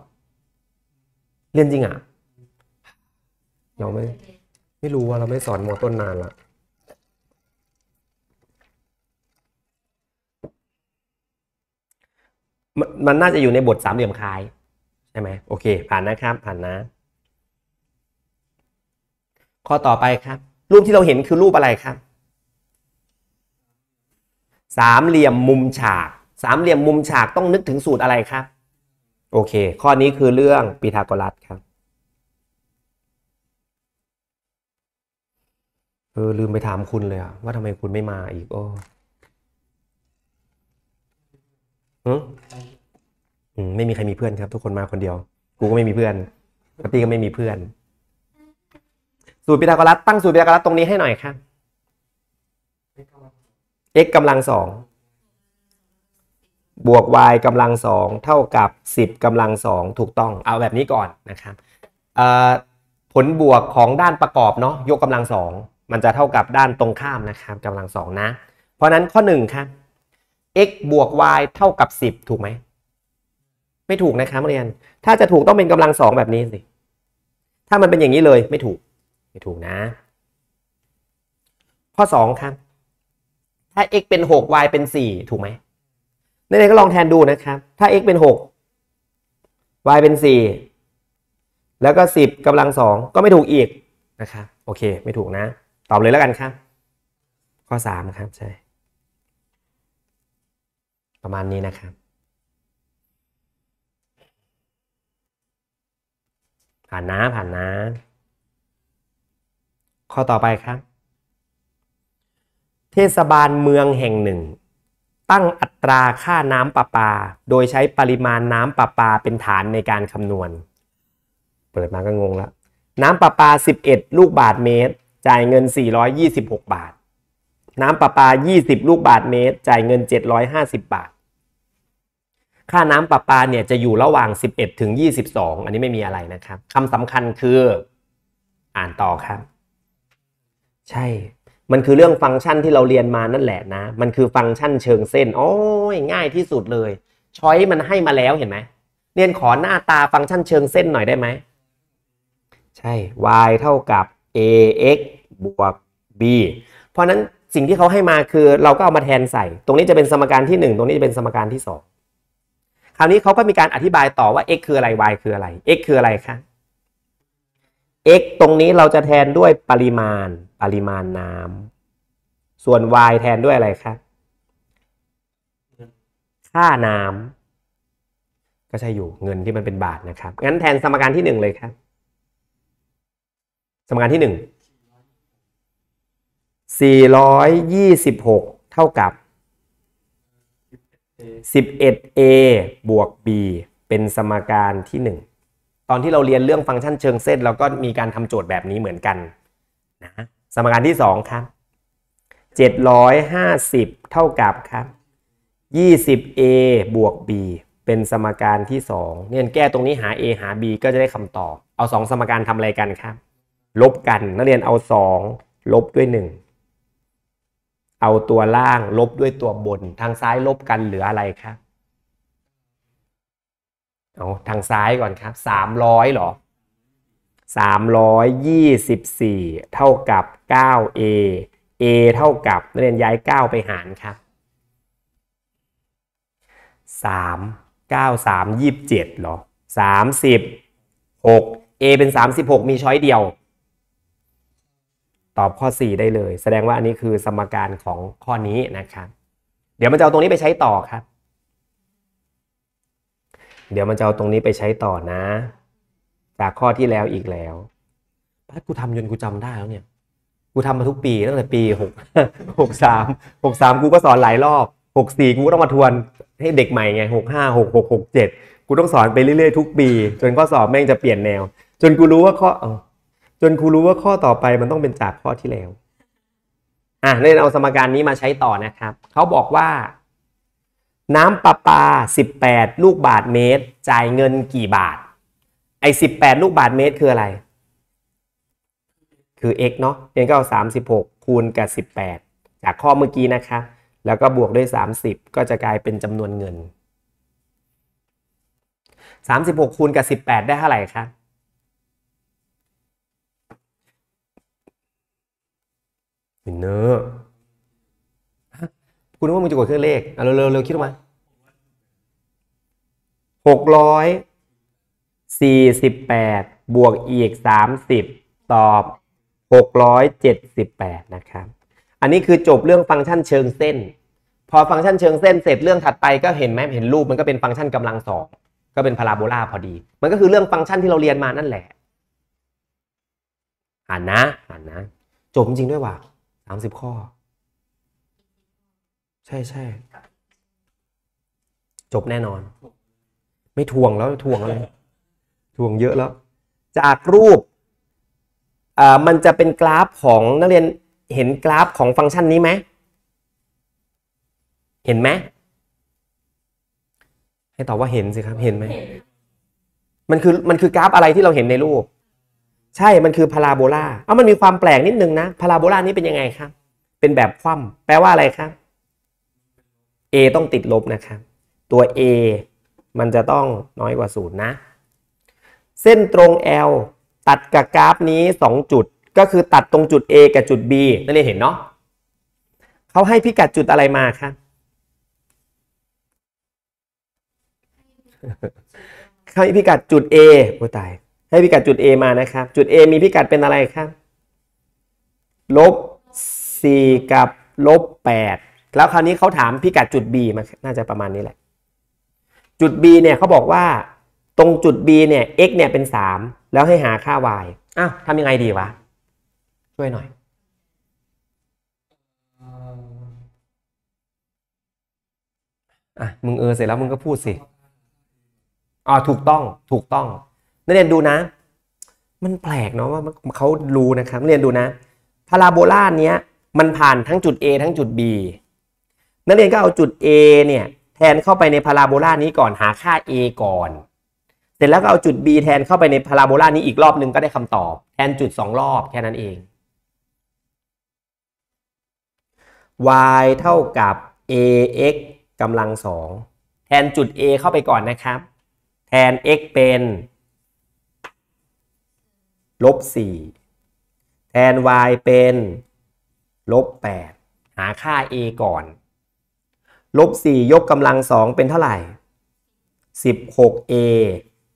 S1: เรียนจริงอ่ะเราไม่ไม่รู้ว่าเราไม่สอนมต้นนานละมันน่าจะอยู่ในบทสามเหลี่ยมคาย ใช่ไหมโอเค ผ่านนะครับ ผ่านนะ ข้อต่อไปครับ รูปที่เราเห็นคือรูปอะไรครับ สามเหลี่ยมมุมฉาก สามเหลี่ยมมุมฉากต้องนึกถึงสูตรอะไรครับโอเค ข้อนี้คือเรื่องปีทาโกรัสครับเออ ลืมไปถามคุณเลยอะว่าทำไมคุณไม่มาอีกโอ้ไม่มีใครมีเพื่อนครับทุกคนมาคนเดียว กูก็ไม่มีเพื่อนปตีก็ไม่มีเพื่อนสูตรพิทากรัสตั้งสูตรพิทากรัสตรงนี้ให้หน่อยครับ x กำลังสองบวก y กำลังสองเท่ากับ10กำลังสองถูกต้อง เอาแบบนี้ก่อนนะครับผลบวกของด้านประกอบเนาะยกกำลังสองมันจะเท่ากับด้านตรงข้ามนะครับกำลังสองนะ เพราะนั้นข้อ1ครับ x บวก y เท่ากับ10 ถูกไหมไม่ถูกนะครับเรียนถ้าจะถูกต้องเป็นกำลังสองแบบนี้สิถ้ามันเป็นอย่างนี้เลยไม่ถูกไม่ถูกนะ ข้อ2ครับถ้า x เป็น 6 y เป็น 4 ถูกไหมในี่ก็ลองแทนดูนะครับถ้า x เป็น 6 y เป็น 4 แล้วก็ 10กำลังสองก็ไม่ถูกอีกนะครับโอเคไม่ถูกนะ ตอบเลยแล้วกันครับ ข้อ3ครับใช่ประมาณนี้นะครับ ผ่านนะผ่านนะข้อต่อไปครับ เทศบาลเมืองแห่งหนึ่ง ตั้งอัตราค่าน้ำประปา โดยใช้ปริมาณน้ำประปาเป็นฐานในการคำนวณ เปิดมาก็งงแล้ว น้ำประปา 11 ลูกบาทเมตร จ่ายเงิน 426 บาทน้ำประปา 20 ลูกบาทเมตร จ่ายเงิน 750 บาท ค่าน้ำประปาเนี่ยจะอยู่ระหว่าง 11 ถึง 22 อันนี้ไม่มีอะไรนะครับ คำสำคัญคืออ่านต่อครับ ใช่ มันคือเรื่องฟังก์ชันที่เราเรียนมานั่นแหละนะ มันคือฟังก์ชันเชิงเส้น โอ้ยง่ายที่สุดเลย ช้อยมันให้มาแล้วเห็นไหม เรียนขอหน้าตาฟังก์ชันเชิงเส้นหน่อยได้ไหม ใช่ y เท่ากับ ax บวก b เพราะนั้นสิ่งที่เขาให้มาคือเราก็เอามาแทนใส่ ตรงนี้จะเป็นสมการที่ 1 ตรงนี้จะเป็นสมการที่ 2 คราวนี้เขาก็มีการอธิบายต่อว่า x คืออะไร y คืออะไร x คืออะไรคะ x ตรงนี้เราจะแทนด้วยปริมาณ ปริมาณน้ำส่วน y แทนด้วยอะไรคะค่าน้ำก็ใช่อยู่เงินที่มันเป็นบาทนะครับงั้นแทนสมการที่1เลยครับสมการที่ 1 426 เท่ากับ 11a บวก b เป็นสมการที่ 1 ตอนที่เราเรียนเรื่องฟังก์ชันเชิงเส้นเราก็มีการทำโจทย์แบบนี้เหมือนกันนะ สมการที่ 2 ครับ 750 เท่ากับครับ 20a บวก b เป็นสมการที่ 2 เนี่ยแก้ตรงนี้หา a หา b ก็จะได้คำตอบ เอา 2 สมการทำอะไรกันครับ ลบกัน นักเรียนเอา 2 ลบด้วย 1เอาตัวล่างลบด้วยตัวบนทางซ้ายลบกันเหลืออะไรครับ เอาทางซ้ายก่อนครับสามร้อยหรอสามร้อยยี่สิบสี่เท่ากับเก้าเอเอเท่ากับนักเรียนย้ายเก้าไปหารครับสามเก้าสามยี่สิบเจ็ดหรอสามสิบหกเอเป็นสามสิบหกมีช้อยเดียวตอบข้อ4ได้เลยแสดงว่าอันนี้คือสมการของข้อนี้นะครับเดี๋ยวมันจะเอาตรงนี้ไปใช้ต่อครับ เดี๋ยวมันจะเอาตรงนี้ไปใช้ต่อนะ จากข้อที่แล้วอีกแล้วถ้ากูทำจนกูจำได้แล้ว เนี่ย กูทำมาทุกปีตั้งแต่ปีหกหกสามหกสามกูก็สอนหลายรอบหกสี่กูต้องมาทวนให้เด็กใหม่ไงหกห้าหกหกหกเจ็ดกูต้องสอนไปเรื่อยๆทุกปี จนข้อสอบแม่งจะเปลี่ยนแนว จนกูรู้ว่าข้อจนครูรู้ว่าข้อต่อไปมันต้องเป็นจากข้อที่แล้ว อ่ะเล่นเอาสมการนี้มาใช้ต่อนะครับ เขาบอกว่า น้ำประปา 18 ลูกบาทเมตร จ่ายเงินกี่บาท ไอ้ 18 ลูกบาทเมตรคืออะไร คือ x เนาะเอ็นก็เอา 36 คูณกับ 18 จากข้อเมื่อกี้นะคะ แล้วก็บวกด้วย 30 ก็จะกลายเป็นจำนวนเงิน 36 คูณกับ 18 ได้เท่าไหร่ครับินเนอร์คุณว่ามึงจะกดเครื่องเลขเอาเร็วเร็วคิดออกมาหกร้อยสี่สิบแปดบวกอีกสามสิบตอบหกร้อยเจ็ดสิบแปดนะครับ อันนี้คือจบเรื่องฟังก์ชันเชิงเส้น พอฟังก์ชันเชิงเส้นเสร็จเรื่องถัดไปก็เห็นไหมเห็นรูปมันก็เป็นฟังก์ชันกำลังสองก็เป็นพาราโบลาพอดี มันก็คือเรื่องฟังก์ชันที่เราเรียนมานั่นแหละอ่านนะอ่านนะจบจริงด้วยว่ะสามสิบข้อ ใช่ใช่จบแน่นอน ไม่ทวงแล้วทวงอะไรทวงเยอะแล้ว จากรูปอ่ามันจะเป็นกราฟของนักเรียนเห็นกราฟของฟังก์ชันนี้ไหม เห็นไหมให้ตอบว่าเห็นสิครับเห็นไหม มันคือมันคือกราฟอะไรที่เราเห็นในรูปใช่มันคือพาราโบลา เอามันมีความแปลกนิดนึงนะ พาราโบลานี้เป็นยังไงครับ เป็นแบบคว่ำแปลว่าอะไรครับ a ต้องติดลบนะครับ ตัว a มันจะต้องน้อยกว่าศูนย์นะ เส้นตรง l ตัดกับกราฟนี้ 2 จุด ก็คือตัดตรงจุด a กับจุด b นั่นเองเห็นเนาะเขาให้พิกัดจุดอะไรมาครับเขาให้พิกัดจุด a โอ้ตายให้พิกัดจุด A มานะครับ จุด A มีพิกัดเป็นอะไรครับ ลบ4กับลบ8 แล้วคราวนี้เขาถามพิกัดจุด B มาน่าจะประมาณนี้แหละ จุด B เนี่ยเขาบอกว่า ตรงจุด B เนี่ย x เนี่ยเป็น3แล้วให้หาค่า y อ้าวทำยังไงดีวะ ช่วยหน่อย อ่ะมึงเออเสร็จแล้วมึงก็พูดสิ อ๋อถูกต้องถูกต้องนักเรียนดูนะ มันแปลกเนาะว่าเขารู้นะครับนักเรียนดูนะ พาราโบลาเนี้ยมันผ่านทั้งจุด A ทั้งจุด B นักเรียนก็เอาจุด A เนี่ยแทนเข้าไปในพาราโบลานี้ก่อนหาค่า A ก่อน เสร็จแล้วก็เอาจุด B แทนเข้าไปในพาราโบลานี้อีกรอบหนึ่งก็ได้คำตอบแทนจุด 2 รอบแค่นั้นเอง y เท่ากับ ax กำลังสองแทนจุด A เข้าไปก่อนนะครับ แทน x เป็นลบ4แทน y เป็นลบ8หาค่า a ก่อนลบ4ยกกำลังสองเป็นเท่าไหร่ 16a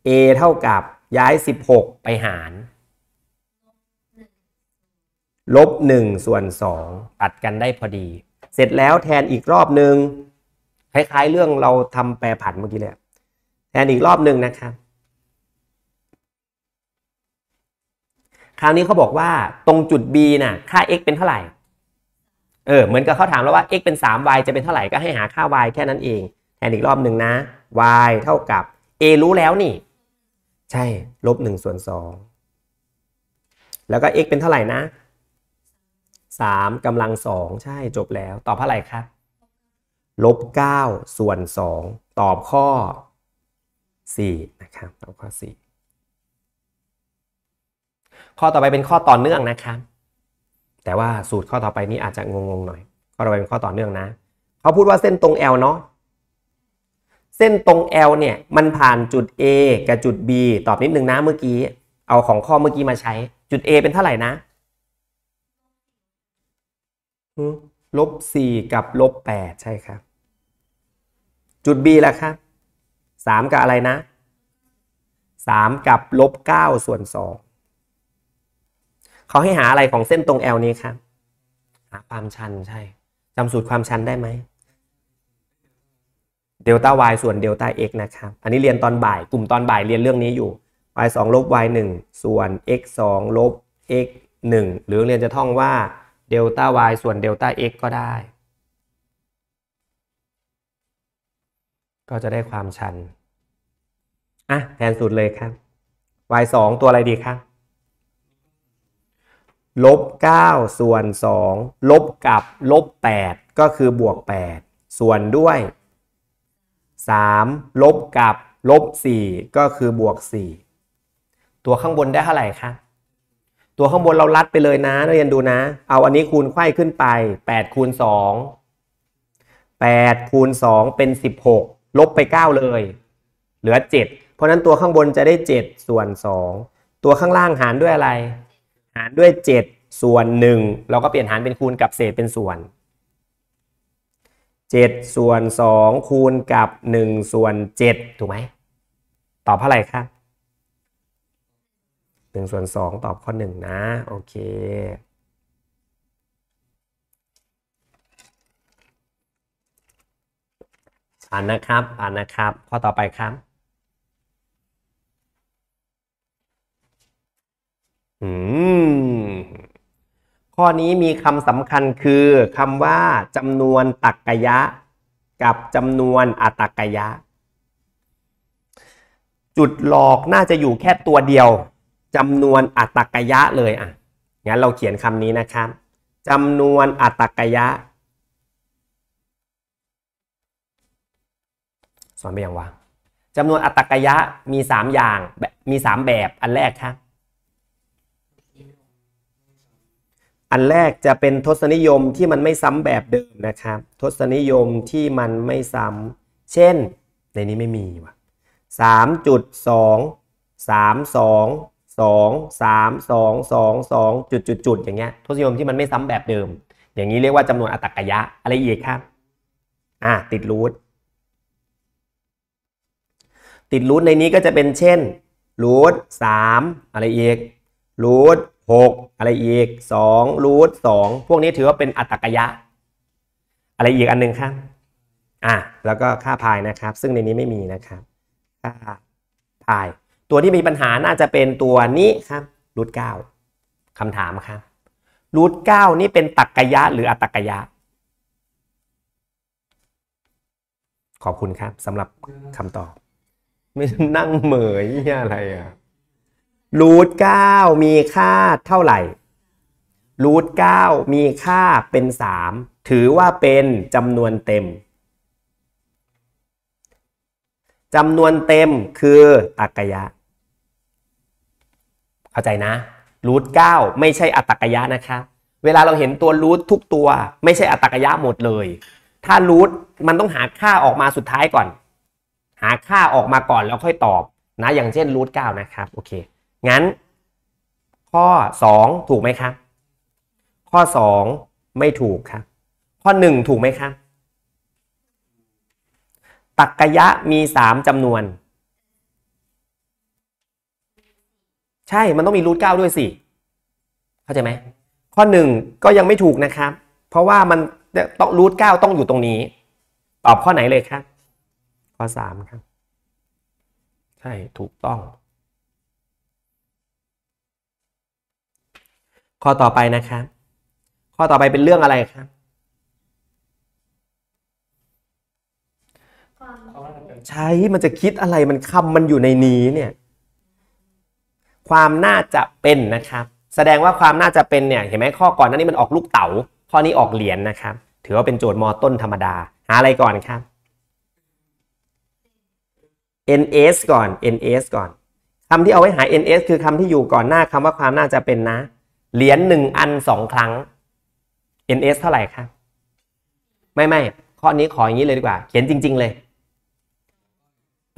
S1: a เท่ากับย้าย 16 ไปหารลบ1ส่วน2ตัดกันได้พอดี เสร็จแล้วแทนอีกรอบหนึ่งคล้ายๆเรื่องเราทำแปรผันเมื่อกี้แหละแทนอีกรอบหนึ่งนะครับคราวนี้เขาบอกว่าตรงจุด B น่ะค่า x เป็นเท่าไหร่ เออเหมือนกับเขาถาม แล้วว่า x เป็น 3y จะเป็นเท่าไหร่ก็ให้หาค่า y แค่นั้นเอง แทนอีกรอบหนึ่งนะ y เท่ากับ a รู้แล้วนี่ใช่ลบ1 ส่วน 2 แล้วก็ x เป็นเท่าไหร่นะ3กำลัง2ใช่จบแล้ว ตอบเท่าไหร่ครับลบ9ส่วน 2 ตอบข้อ4นะครับตอบข้อ 4ข้อต่อไปเป็นข้อต่อเนื่องนะครับแต่ว่าสูตรข้อต่อไปนี้อาจจะงงๆ หน่อยข้อต่อไปเป็นข้อต่อเนื่องนะเขาพูดว่าเส้นตรง L เนาะ เส้นตรง L เนี่ย มันผ่านจุด A กับจุด B ตอบนิดนึงนะเมื่อกี้ เอาของข้อเมื่อกี้มาใช้ จุด A เป็นเท่าไหร่นะ ลบสี่กับลบแปดใช่ครับ จุด B ล่ะครับสามกับอะไรนะสามกับลบเก้าส่วนสองขาให้หาอะไรของเส้นตรง L นี้ครับ หาความชันใช่ จำสูตรความชันได้ไหมเดลต้า y ส่วนเดลต้า x นะครับ อันนี้เรียนตอนบ่าย กลุ่มตอนบ่ายเรียนเรื่องนี้อยู่ y 2ลบ y 1ส่วน x 2ลบ x 1หรือเรียนจะท่องว่าเดลต้า y ส่วนเดลต้า x ก็ได้ ก็จะได้ความชัน อ่ะแทนสูตรเลยครับ y 2ตัวอะไรดีครับลบ9ส่วน2ลบกับลบ8ก็คือบวก 8 ส่วนด้วย 3 ลบกับลบ4ก็คือบวก4ตัวข้างบนได้เท่าไหร่คะตัวข้างบนเราลัดไปเลยนะเรียนดูนะ เอาอันนี้คูณไข้ขึ้นไป8คูณ2 8คูณ2เป็น 16 ลบไป 9 เลย เหลือ 7 เพราะนั้นตัวข้างบนจะได้7ส่วน 2 ตัวข้างล่างหารด้วยอะไรหารด้วย 7 ส่วน 1 เราก็เปลี่ยนหารเป็นคูณกับเศษเป็นส่วน 7 ส่วน 2 คูณกับ 1 ส่วน 7 ถูกไหมตอบเท่าไหร่ครับ 1 ส่วน 2 ตอบข้อ 1 นะ โอเคอ่านนะครับอ่านนะครับข้อต่อไปครับข้อนี้มีคำสำคัญคือคำว่าจำนวนตักกยะ กับจำนวนอัตกยะ จุดหลอกน่าจะอยู่แค่ตัวเดียวจำนวนอัตกยะเลยอ่ะงั้นเราเขียนคำนี้นะครับจำนวนอัตกยะสอนไปยังวะจำนวนอัตกยะมี3อย่าง มี3แบบอันแรกครับอันแรกจะเป็นทศนิยมที่มันไม่ซ้ำแบบเดิมนะครับทศนิยมที่มันไม่ซ้ำเช่น ในนี้ไม่มีว่ะสามจุดสองสามสองสองสามสองสองสองจุดจุดจุดอย่างเงี้ยทศนิยมที่มันไม่ซ้ำแบบเดิม อย่างนี้เรียกว่าจำนวนอัตกยะอะไรอีกครับอ่ะ ติดรูทติดรูทในนี้ก็จะเป็นเช่นรูทสามอะไรอีกรูท6อะไรอีก2รูท2พวกนี้ถือว่าเป็นอัตกยะ อะไรอีกอันหนึ่งครับอ่ะ แล้วก็ค่าพายนะครับ ซึ่งในนี้ไม่มีนะครับค่าพายตัวที่มีปัญหาน่าจะเป็นตัวนี้ครับรูทเก้าคำถามครับรูทเก้านี่เป็นตักกยะหรืออัตกยะ ขอบคุณครับสำหรับคำตอบ ไม่นั่งเหมยอะไรอ่ะรูทเก้ามีค่าเท่าไหร่รูทเก้ามีค่าเป็น 3 ถือว่าเป็นจำนวนเต็ม จำนวนเต็มคือตักยะเข้าใจนะรูทเก้าไม่ใช่อัตกยะนะคะเวลาเราเห็นตัวรูททุกตัวไม่ใช่อัตกยะหมดเลย ถ้ารูทมันต้องหาค่าออกมาสุดท้ายก่อน หาค่าออกมาก่อนแล้วค่อยตอบ นะ อย่างเช่นรูทเก้านะครับ โอเคงั้น ข้อ 2 ถูกไหมครับข้อ 2 ไม่ถูกครับข้อ 1 ถูกไหมครับตักกะยะมี 3จำนวน ใช่มันต้องมีรูทเก้าด้วยสิ เข้าใจไหมข้อ 1 ก็ยังไม่ถูกนะครับ เพราะว่ามันต้องรูทเก้าต้องอยู่ตรงนี้ ตอบข้อไหนเลยครับ ข้อ 3ครับใช่ถูกต้องข้อต่อไปนะครับ
S2: ข้อต่อไปเป็นเรื่องอะไรค
S1: รับ ใช้มันจะคิดอะไร มันคำมันอยู่ในนี้เนี่ย ความน่าจะเป็นนะครับ แสดงว่าความน่าจะเป็นเนี่ย เห็นไหมข้อก่อนนั้นนี่มันออกลูกเต๋า ข้อนี้ออกเหรียญนนะครับ ถือว่าเป็นโจทย์มอต้นธรรมดา หาอะไรก่อนครับ ns ก่อน ns ก่อนคำที่เอาไว้หา ns คือคำที่อยู่ก่อนหน้าคำว่าความน่าจะเป็นนะเหรียญหนึ่งอันสองครั้ง NS เท่าไหร่ครับ ไม่ไม่ข้อนี้ขออย่างนี้เลยดีกว่า เขียนจริง ๆ เลย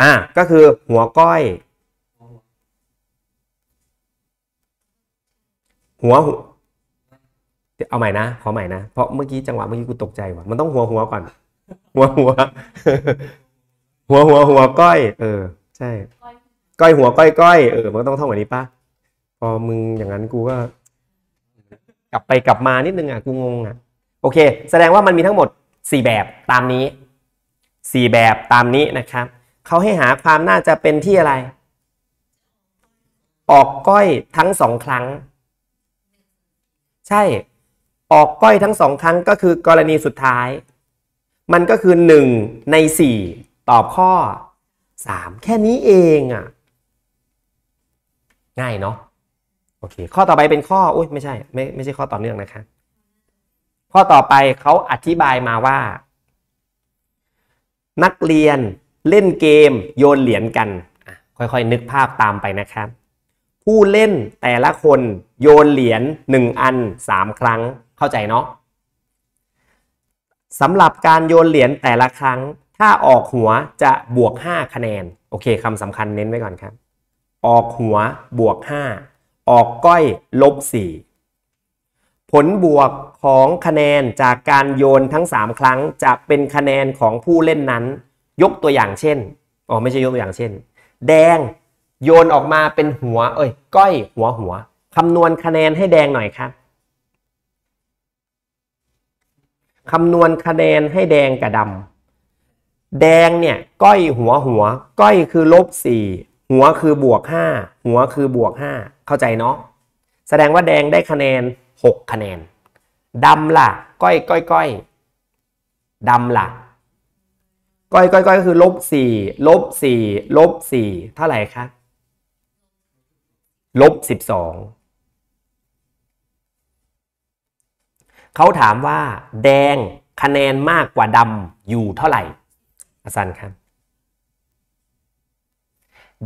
S1: อ่าก็คือหัวก้อย หัว เอาใหม่นะ ขอใหม่นะ เพราะเมื่อกี้จังหวะเมื่อกี้กูตกใจว่ะ มันต้องหัวหัวก่อน หัวหัว หัวหัวหัวก้อย เออ ใช่ก้อยหัวก้อยก้อย เออมันต้องท่องแบบนี้ปะพอมึงอย่างนั้นกูก็ลับไปกลับมานิดนึงอ่ะกูงงอ่ะโอเค แสดงว่ามันมีทั้งหมด 4 แบบตามนี้ 4 แบบตามนี้นะครับเขาให้หาความน่าจะเป็นที่อะไร ออกก้อยทั้งสองครั้ง ใช่ ออกก้อยทั้งสองครั้งก็คือ กรณีสุดท้าย มันก็คือ 1 ใน 4 ตอบข้อ 3 แค่นี้เองอ่ะง่ายเนาะอเคข้อต่อไปเป็นข้ออุ้ยไม่ใช่ไม่ไม่ใช่ข้อต่อเนื่องนะคะข้อต่อไปเขาอธิบายมาว่า นักเรียนเล่นเกมโยนเหรียญกัน ค่อยๆนึกภาพตามไปนะครับ ผู้เล่นแต่ละคนโยนเหรียญ1อัน 3 ครั้งเข้าใจเนาะสำหรับการโยนเหรียญแต่ละครั้ง ถ้าออกหัวจะบวก 5 คะแนน โอเคคำสำคัญเน้นไว้ก่อนครับ ออกหัวบวก5ออกก้อยลบ4ผลบวกของคะแนนจากการโยนทั้ง 3 ครั้งจะเป็นคะแนนของผู้เล่นนั้น ยกตัวอย่างเช่น อ๋อไม่ใช่ยกตัวอย่างเช่น แดงโยนออกมาเป็นหัวเอ้ยก้อยหัวหัวคำนวณคะแนนให้แดงหน่อยครับคำนวณคะแนนให้แดงกับดำแดงเนี่ยก้อยหัวหัว ก้อยคือลบสี่หัวคือบวก5หัวคือบวก 5 เข้าใจเนาะแสดงว่าแดงได้คะแนน 6 คะแนนดำล่ะก้อยก้อยก้อยดำล่ะ ก้อยก้อยก้อยก็คือ ลบสี่ลบสี่ลบสี่เท่าไหร่คะลบสิบสองเขาถามว่าแดงคะแนนมากกว่าดำอยู่เท่าไหร่อาจารย์ครับ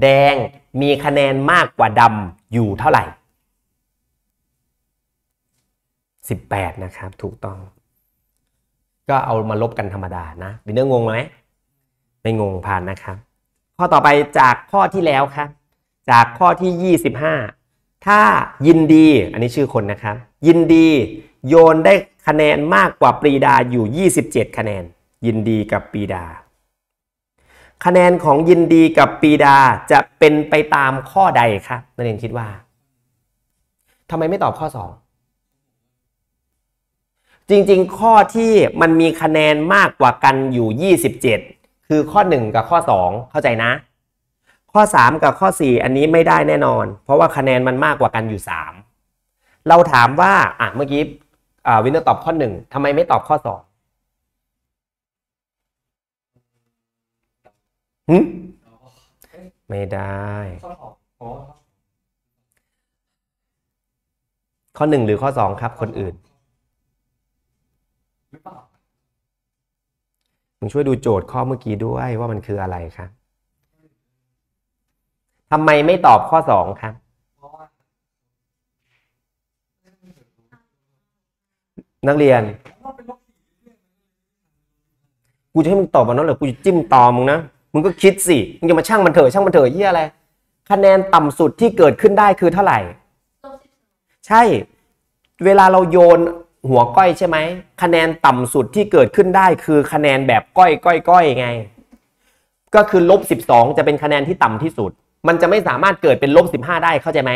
S1: แดงมีคะแนนมากกว่าดำอยู่เท่าไหร่ 18นะครับถูกต้อง ก็เอามาลบกันธรรมดานะมีเนื้องงไหมไม่งงผ่านนะครับ ข้อต่อไปจากข้อที่แล้วครับ จากข้อที่ 25 ถ้ายินดีอันนี้ชื่อคนนะครับ ยินดีโยนได้คะแนนมากกว่าปรีดาอยู่ 27 คะแนนยินดีกับปรีดาคะแนนของยินดีกับปีดาจะเป็นไปตามข้อใดครับนักเรียนคิดว่าทำไมไม่ตอบข้อ 2 จริงๆ ข้อที่มันมีคะแนนมากกว่ากันอยู่ 27 คือข้อ 1 กับข้อ 2 เข้าใจนะ ข้อ 3 กับข้อ 4 อันนี้ไม่ได้แน่นอน เพราะว่าคะแนนมันมากกว่ากันอยู่ 3 เราถามว่าอ่ะเมื่อกี้วินเนอร์ตอบข้อ 1 ทำไมไม่ตอบข้อ 2ไม่ได้ ข้อหนึ่งหรือข้อสองครับคนอื่นมึงช่วยดูโจทย์ข้อเมื่อกี้ด้วยว่ามันคืออะไรครับทำไมไม่ตอบข้อสองครับ นักเรียน กูจะให้มึงตอบมันนั่นหรอกูจะจิ้มตอมึงนะมึงก็คิดสิ มึงจะมาช่างมันเถอะช่างมันเถอะเยี่ยอะไร คะแนนต่ำสุดที่เกิดขึ้นได้คือเท่าไหร่ ใช่ เวลาเราโยนหัวก้อยใช่ไหมคะแนนต่ำสุดที่เกิดขึ้นได้คือคะแนนแบบก้อยก้อยก้อยไง ก็คือลบสิบสองจะเป็นคะแนนที่ต่ำที่สุด มันจะไม่สามารถเกิดเป็นลบสิบห้าได้เข้าใจไหม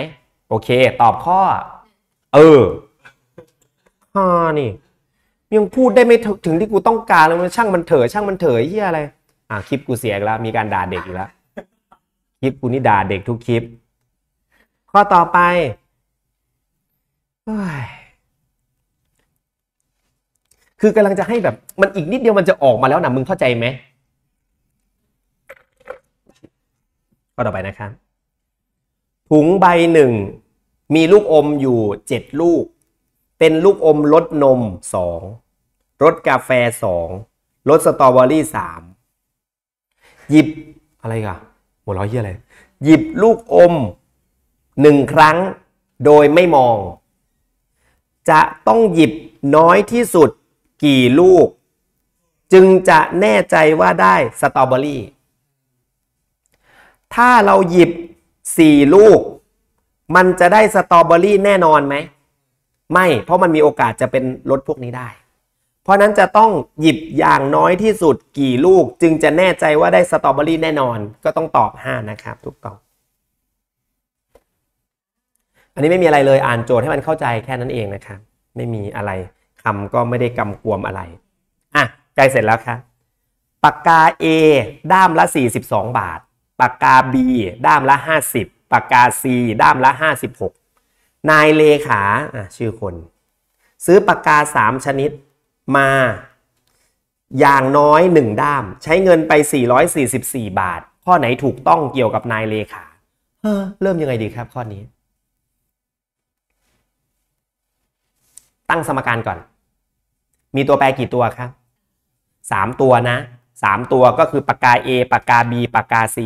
S1: โอเค ตอบข้อ เออฮ่านี่ ยังพูดได้ไม่ถึงที่กูต้องการเลยช่างมันเถอะช่างมันเถอะเฮียอะไรอ่ะคลิปกูเสียแล้วมีการด่าเด็กอีกแล้วคลิปกูนี่ด่าเด็กทุกคลิป ข้อต่อไป คือกำลังจะให้แบบมันอีกนิดเดียวมันจะออกมาแล้วนะมึงเข้าใจไหม ข้อต่อไปนะครับ ถุงใบหนึ่ง มีลูกอมอยู่เจ็ดลูก เป็นลูกอมรสนมสองรสกาแฟสองรสสตรอเบอรี่สามหยิบอะไรกันหัวเราะเฮียอะไร หยิบลูกอมหนึ่งครั้งโดยไม่มอง จะต้องหยิบน้อยที่สุดกี่ลูก จึงจะแน่ใจว่าได้สตรอเบอรี่ ถ้าเราหยิบสี่ลูก มันจะได้สตรอเบอรี่แน่นอนไหม ไม่เพราะมันมีโอกาสจะเป็นรสพวกนี้ได้เพราะนั้นจะต้องหยิบอย่างน้อยที่สุดกี่ลูกจึงจะแน่ใจว่าได้สตรอเบอรี่แน่นอน ก็ต้องตอบ 5 นะครับถูกต้องอันนี้ไม่มีอะไรเลยอ่านโจทย์ให้มันเข้าใจแค่นั้นเองนะครับไม่มีอะไรคำก็ไม่ได้กำกวมอะไร อ่ะใกล้เสร็จแล้วครับปากกา A ด้ามละ 42 บาท ปากกา B ด้ามละ 50 ปากกา C ด้ามละ 56 นายเลขาชื่อคน ซื้อปากกา 3 ชนิดมา อย่างน้อย 1 ด้าม ใช้เงินไป 444 บาท ข้อไหนถูกต้องเกี่ยวกับนายเลขาเเริ่มยังไงดีครับ ข้อนี้ ตั้งสมการก่อน มีตัวแปรกี่ตัวครับ 3 ตัวนะ 3 ตัวก็คือปากกา A ปากกา B ปากกา C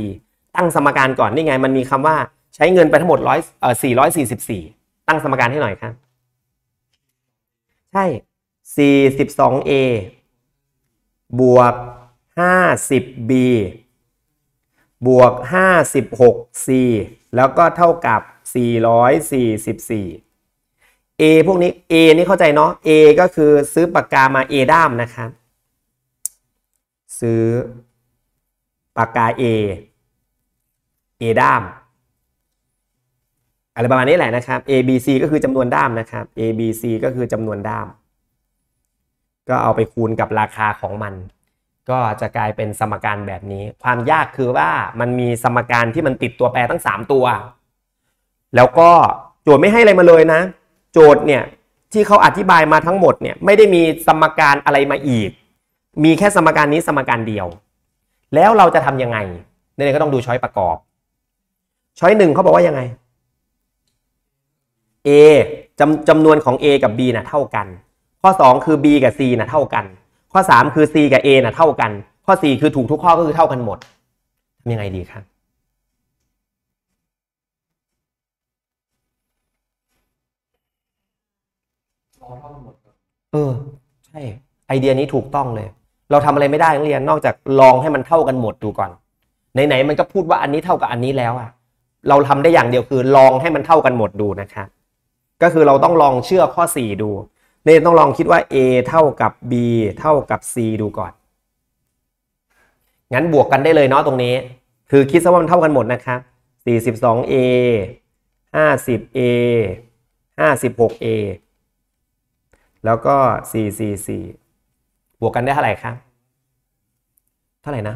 S1: ตั้งสมการก่อนนี่ไงมันมีคำว่า ใช้เงินไปทั้งหมดร้อยเอ่อสี่ร้อยสี่สิบสี่ตั้งสมการให้หน่อยครับ ใช่ 42a บวก 50b บวก 56c แล้วก็เท่ากับ 444 a พวกนี้ a นี่เข้าใจเนาะ a ก็คือซื้อปากกามา a ด้ามนะครับซื้อปากกา a a ด้ามอะไรประมาณนี้แหละนะครับ a b c ก็คือจำนวนด้ามนะครับ a b c ก็คือจำนวนด้ามก็เอาไปคูณกับราคาของมัน ก็จะกลายเป็นสมการแบบนี้ ความยากคือว่ามันมีสมการที่มันติดตัวแปรทั้ง 3 ตัว แล้วก็โจทย์ไม่ให้อะไรมาเลยนะ โจทย์เนี่ยที่เขาอธิบายมาทั้งหมดเนี่ยไม่ได้มีสมการอะไรมาอีกมีแค่สมการนี้สมการเดียว แล้วเราจะทำยังไงในี้ก็ต้องดูช้อยประกอบช้อยหนึ่งเขาบอกว่ายังไง A จำจำนวนของ A กับ B นะ่ะเท่ากันข้อ2คือ b กับ c นะ่ะเท่ากัน ข้อ3คือ c กับ a นะ่ะเท่ากัน ข้อ4คือถูกทุก ข้อก็คือเท่ากันหมดทำยังไงดีครับเออใช่ ไอเดียนี้ถูกต้องเลย เราทำอะไรไม่ได้นักเรียนนอกจากลองให้มันเท่ากันหมดดูก่อน ไหนๆมันก็พูดว่าอันนี้เท่ากับอันนี้แล้วอะเราทำได้อย่างเดียวคือ ลองให้มันเท่ากันหมดดูนะครับ ก็คือเราต้องลองเชื่อข้อ4ดูเนต้องลองคิดว่า a เท่ากับ b เท่ากับ c ดูก่อน งั้นบวกกันได้เลยเนาะตรงนี้ คือคิดซะว่ามันเท่ากันหมดนะครับ42 a 50 a 56 a แล้วก็ 444 บวกกันได้เท่าไหร่ครับ เท่าไหร่นะ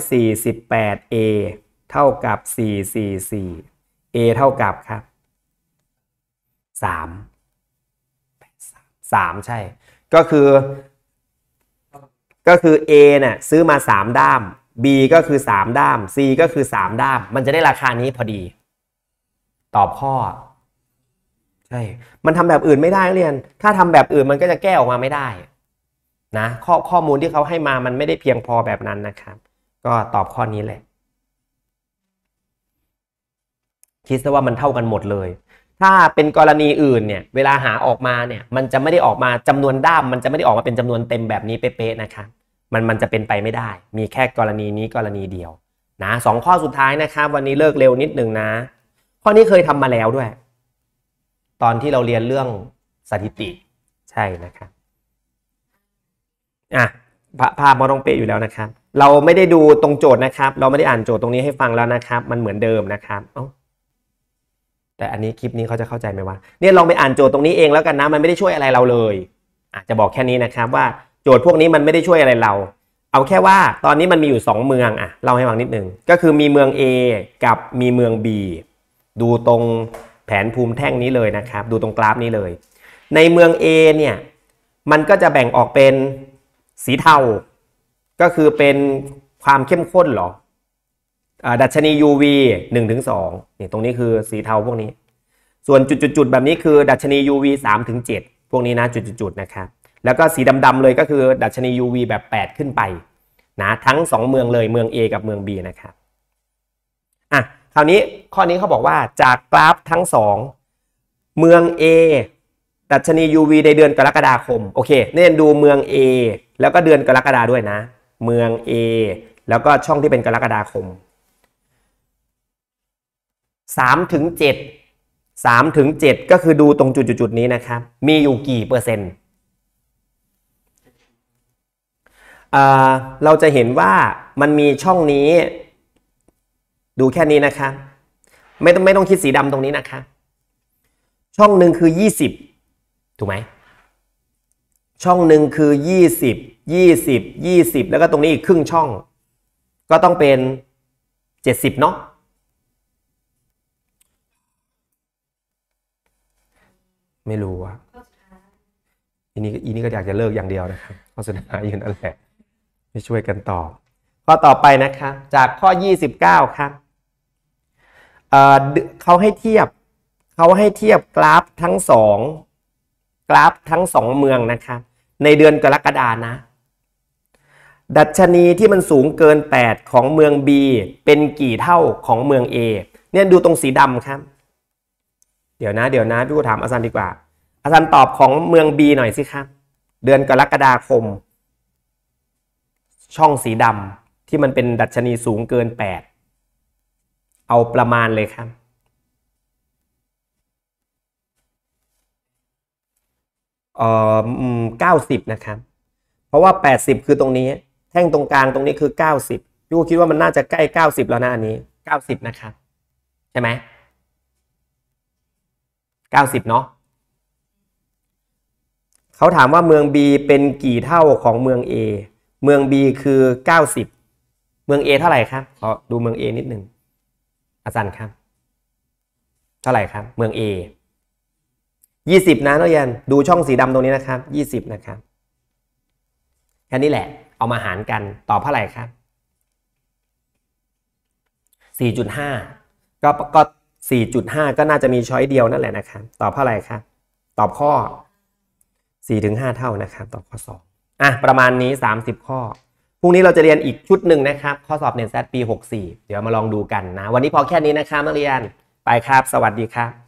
S1: 148 a เท่ากับ 444 a เท่ากับครับ 3สามใช่ก็คือ ก็คือ A เนี่ยซื้อมาสามด้าม B ก็คือสามด้าม C ก็คือสามด้าม มันจะได้ราคานี้พอดี ตอบข้อใช่มันทำแบบอื่นไม่ได้เรียนถ้าทำแบบอื่นมันก็จะแก้ออกมาไม่ได้นะข้อข้อมูลที่เขาให้มามันไม่ได้เพียงพอแบบนั้นนะครับ ก็ตอบข้อนี้แหละคิดซะว่ามันเท่ากันหมดเลยถ้าเป็นกรณีอื่นเนี่ย เวลาหาออกมาเนี่ย มันจะไม่ได้ออกมาจำนวนด้ามมันจะไม่ได้ออกมาเป็นจำนวนเต็มแบบนี้เป๊ะๆนะคะมันมันจะเป็นไปไม่ได้ มีแค่กรณีนี้กรณีเดียวนะสองข้อสุดท้ายนะครับ วันนี้เลิกเร็วนิดหนึ่งนะ ข้อนี้เคยทำมาแล้วด้วย ตอนที่เราเรียนเรื่องสถิติใช่นะครับอ่ะภาพมาตรงเป๊ะอยู่แล้วนะครับ เราไม่ได้ดูตรงโจทย์นะครับ เราไม่ได้อ่านโจทย์ตรงนี้ให้ฟังแล้วนะครับ มันเหมือนเดิมนะครับอ๋อแต่อันนี้ คลิปนี้เขาจะเข้าใจไหมว่าเนี่ยลองไปอ่านโจทย์ตรงนี้เอง แล้วกันนะ มันไม่ได้ช่วยอะไรเราเลยอาจจะบอกแค่นี้นะครับว่าโจทย์พวกนี้มันไม่ได้ช่วยอะไรเรา เอาแค่ว่าตอนนี้มันมีอยู่ 2 เมืองอ่ะเล่าให้ฟังนิดนึง ก็คือมีเมือง A กับมีเมือง B ดูตรงแผนภูมิแท่งนี้เลยนะครับ ดูตรงกราฟนี้เลย ในเมือง A เนี่ยมันก็จะแบ่งออกเป็นสีเทาก็คือเป็นความเข้มข้นหรอดัชนี UV 1-2นี่ตรงนี้คือสีเทาพวกนี้ ส่วนจุดๆแบบนี้คือดัชนี UV 3-7 พวกนี้นะจุดๆนะครับ แล้วก็สีดำๆเลยก็คือ ดัชนี UV แบบ 8 ขึ้นไป นะทั้ง 2 เมืองเลยเมือง A กับเมือง B นะครับ อ่ะคราวนี้ข้อนี้เขาบอกว่าจากกราฟทั้ง 2 เมือง A ดัชนี UV ในเดือนกรกฎาคม โอเคเน้นดูเมือง A แล้วก็เดือนกรกฎาด้วยนะ เมือง A แล้วก็ช่องที่เป็นกรกฎาคม3 ถึง 7 3 ถึง 7 ก็คือดูตรงจุดจุดนี้ นะครับมีอยู่กี่เปอร์เซ็นต์เราจะเห็นว่ามันมีช่องนี้ ดูแค่นี้นะครับไม่ต้องไม่ต้องคิดสีดำตรงนี้นะครับช่องหนึ่งคือ 20 ถูกไหมช่องหนึ่งคือ 20 20 20แล้วก็ตรงนี้อีกครึ่งช่อง ก็ต้องเป็น 70 เนาะไม่รู้อะอีนี้อีนี้ก็อยากจะเลิกอย่างเดียวนะครับข้อสุดท้ายอยู่นั่นแหละไม่ช่วยกันต่อ ข้อต่อไปนะคะจากข้อ 29 ครับ เขาให้เทียบเขาให้เทียบกราฟทั้งสองกราฟทั้งสองเมืองนะคะในเดือนกรกฎานะ ดัชนีที่มันสูงเกิน 8 ของเมือง B เป็นกี่เท่าของเมือง A เนี่ยดูตรงสีดำครับเดี๋ยวนะเดี๋ยวนะ พี่กูถามอาจารย์ดีกว่า อาจารย์ตอบของเมืองบีหน่อยสิครับ เดือนกรกฎาคม ช่องสีดำที่มันเป็นดัชนีสูงเกินแปดเอาประมาณเลยครับเอ่อเก้าสิบนะครับ เพราะว่าแปดสิบคือตรงนี้ แท่งตรงกลางตรงนี้คือเก้าสิบพี่กูคิดว่ามันน่าจะใกล้เก้าสิบแล้วนะอันนี้เก้าสิบนะครับ ใช่ไหม90 เนาะเขาถามว่าเมือง B เป็นกี่เท่าของเมือง A เมือง B คือ 90 เมือง A เท่าไหร่ครับขอดูเมือง A นิดหนึ่งอาจารย์ครับ เท่าไหร่ครับ เมือง A 20นะนักเรียนดูช่องสีดำตรงนี้นะครับ 20 นะครับแค่นี้แหละเอามาหารกันตอบเท่าไหร่ครับ 4.5 ก็ก็4.5 ก็น่าจะมีช้อยเดียวนั่นแหละนะครับ ตอบเท่าไหร่ครับตอบข้อ 4-5 เท่านะครับ ตอบข้อ 2 อ่ะ ประมาณนี้ 30 ข้อ พรุ่งนี้เราจะเรียนอีกชุดหนึ่งนะครับ ข้อสอบเน่ยแซปี 64 เดี๋ยวมาลองดูกันนะ วันนี้พอแค่นี้นะครับนักเรียนไปครับ สวัสดีครับ